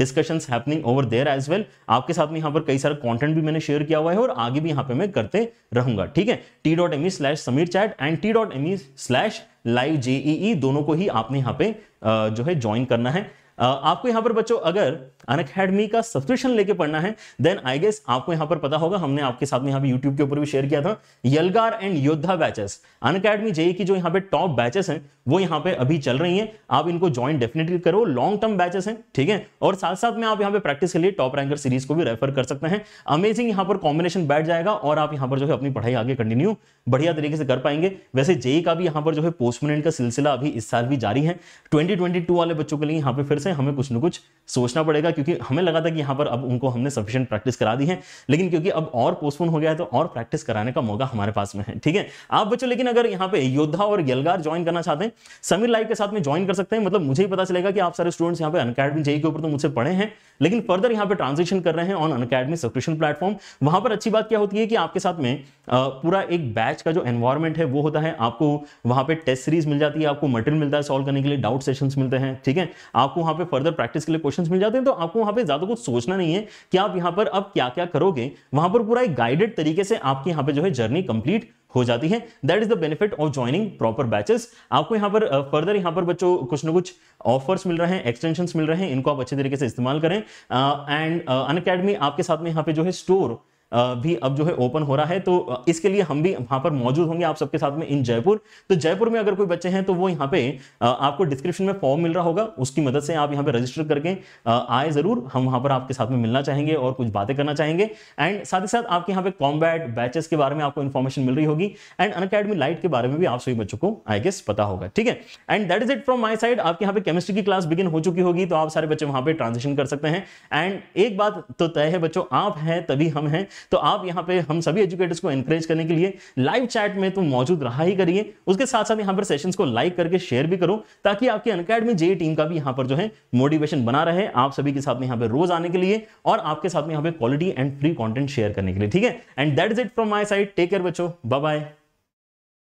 discussions happening over there as well आपके साथ में यहाँ पर कई सारा कंटेंट भी मैंने शेयर किया हुआ है और आगे भी यहाँ पे मैं करते रहूंगा ठीक है T dot M E slash Sameer chat and T dot M E slash live JEE दोनों को ही आपने यहाँ पे uh, जो है ज्वाइन करना है uh, आपको यहाँ पर बच्चों अगर अन अकेडमी का सब्सक्रिप्शन लेके पढ़ना है देन आई गेस आपको यहां पर पता होगा हमने आपके साथ में यहाँ पे यूट्यूब के ऊपर भी शेयर किया था Yalgaar and Yoddha batches Unacademy JEE की जो यहाँ पे टॉप बैचेस हैं वो यहाँ पे अभी चल रही हैं आप इनको ज्वाइन डेफिनेटली करो लॉन्ग टर्म बैचेस हैं ठीक है और साथ साथ में आप यहाँ पे प्रैक्टिस के लिए टॉप रैंकर सीरीज को भी रेफर कर सकते हैं अमेजिंग यहाँ पर कॉम्बिनेशन बैठ जाएगा और आप यहाँ पर जो है अपनी पढ़ाई आगे कंटिन्यू बढ़िया तरीके से कर पाएंगे वैसे जेई e का भी यहाँ पर जो है पोस्टमेंट का सिलसिला अभी इस साल भी जारी है ट्वेंटी वाले बच्चों के लिए यहाँ पे फिर से हमें कुछ ना कुछ सोचना पड़ेगा क्योंकि हमें लगा था कि यहाँ पर अब उनको हमने सफिशियंट प्रैक्टिस करा दी है लेकिन क्योंकि अब और पोस्टपोन हो गया है तो और प्रैक्टिस कराने का मौका हमारे पास में है ठीक है आप बच्चों लेकिन अगर यहाँ पे योद्धा और यलगार ज्वाइन करना चाहते हैं समीर लाइव के साथ में ज्वाइन कर सकते हैं मतलब मुझे ही पता चलेगा कि आप सारे स्टूडेंट्स यहाँ पे अनकेडमी जेई के ऊपर तो मुझसे पढ़े हैं लेकिन फर्दर यहाँ पे ट्रांजेक्शन कर रहे हैं ऑन अनकेडमी सब्सक्रिप्शन प्लेटफॉर्म वहां पर अच्छी बात क्या होती है कि आपके साथ में पूरा एक बैच का जो एनवायरमेंट है वो होता है आपको वहां पे टेस्ट सीरीज मिल जाती है आपको मटेरियल मिलता है सॉल्व करने के लिए डाउट सेशंस मिलते हैं ठीक है आपको वहां पे फर्दर प्रैक्टिस के लिए क्वेश्चंस मिल जाते हैं तो आप आपको वहां पे ज्यादा कुछ सोचना नहीं है कि आप यहां पर अब क्या क्या करोगे वहां पर पूरा एक गाइडेड तरीके से आपकी यहाँ पे जो है जर्नी कंप्लीट हो जाती है that is the benefit of joining proper batches आपको यहाँ पर फर्दर यहाँ पर बच्चों कुछ ना कुछ ऑफर्स मिल रहे हैं एक्सटेंशन मिल रहे हैं इनको आप अच्छे तरीके से इस्तेमाल करें एंड अन अकेडमी आपके साथ में यहाँ पे जो है स्टोर भी अब जो है ओपन हो रहा है तो इसके लिए हम भी वहां पर मौजूद होंगे आप सबके साथ में इन जयपुर तो जयपुर में अगर कोई बच्चे हैं तो वो यहाँ पे आपको डिस्क्रिप्शन में फॉर्म मिल रहा होगा उसकी मदद से आप यहाँ पे रजिस्टर करके आए ज़रूर हम वहां पर आपके साथ में मिलना चाहेंगे और कुछ बातें करना चाहेंगे एंड साथ ही साथ आपके यहाँ पे कॉम्बैट बैचेस के बारे में आपको इन्फॉर्मेशन मिल रही होगी एंड अन अकेडमी लाइट के बारे में भी आप सभी बच्चों को आई गेस पता होगा ठीक है and that is it from my side आपके यहाँ पे केमिस्ट्री की क्लास बिगिन हो चुकी होगी तो आप सारे बच्चे वहाँ पर ट्रांजेक्शन कर सकते हैं एंड एक बात तो तय है बच्चों आप हैं तभी हम हैं तो आप यहाँ पे हम सभी एजुकेटर्स को एनकरेज करने के लिए लाइव चैट में तो मौजूद रहा ही करिए उसके साथ साथ यहाँ पर सेशंस को लाइक करके शेयर भी करो ताकि आपकी अनकेडमी जे टीम का भी यहाँ पर जो है मोटिवेशन बना रहे आप सभी के साथ में यहाँ पे रोज आने के लिए और आपके साथ में यहाँ पे quality and free content share करने के लिए ठीक है and that is it from my side take care बचो बाय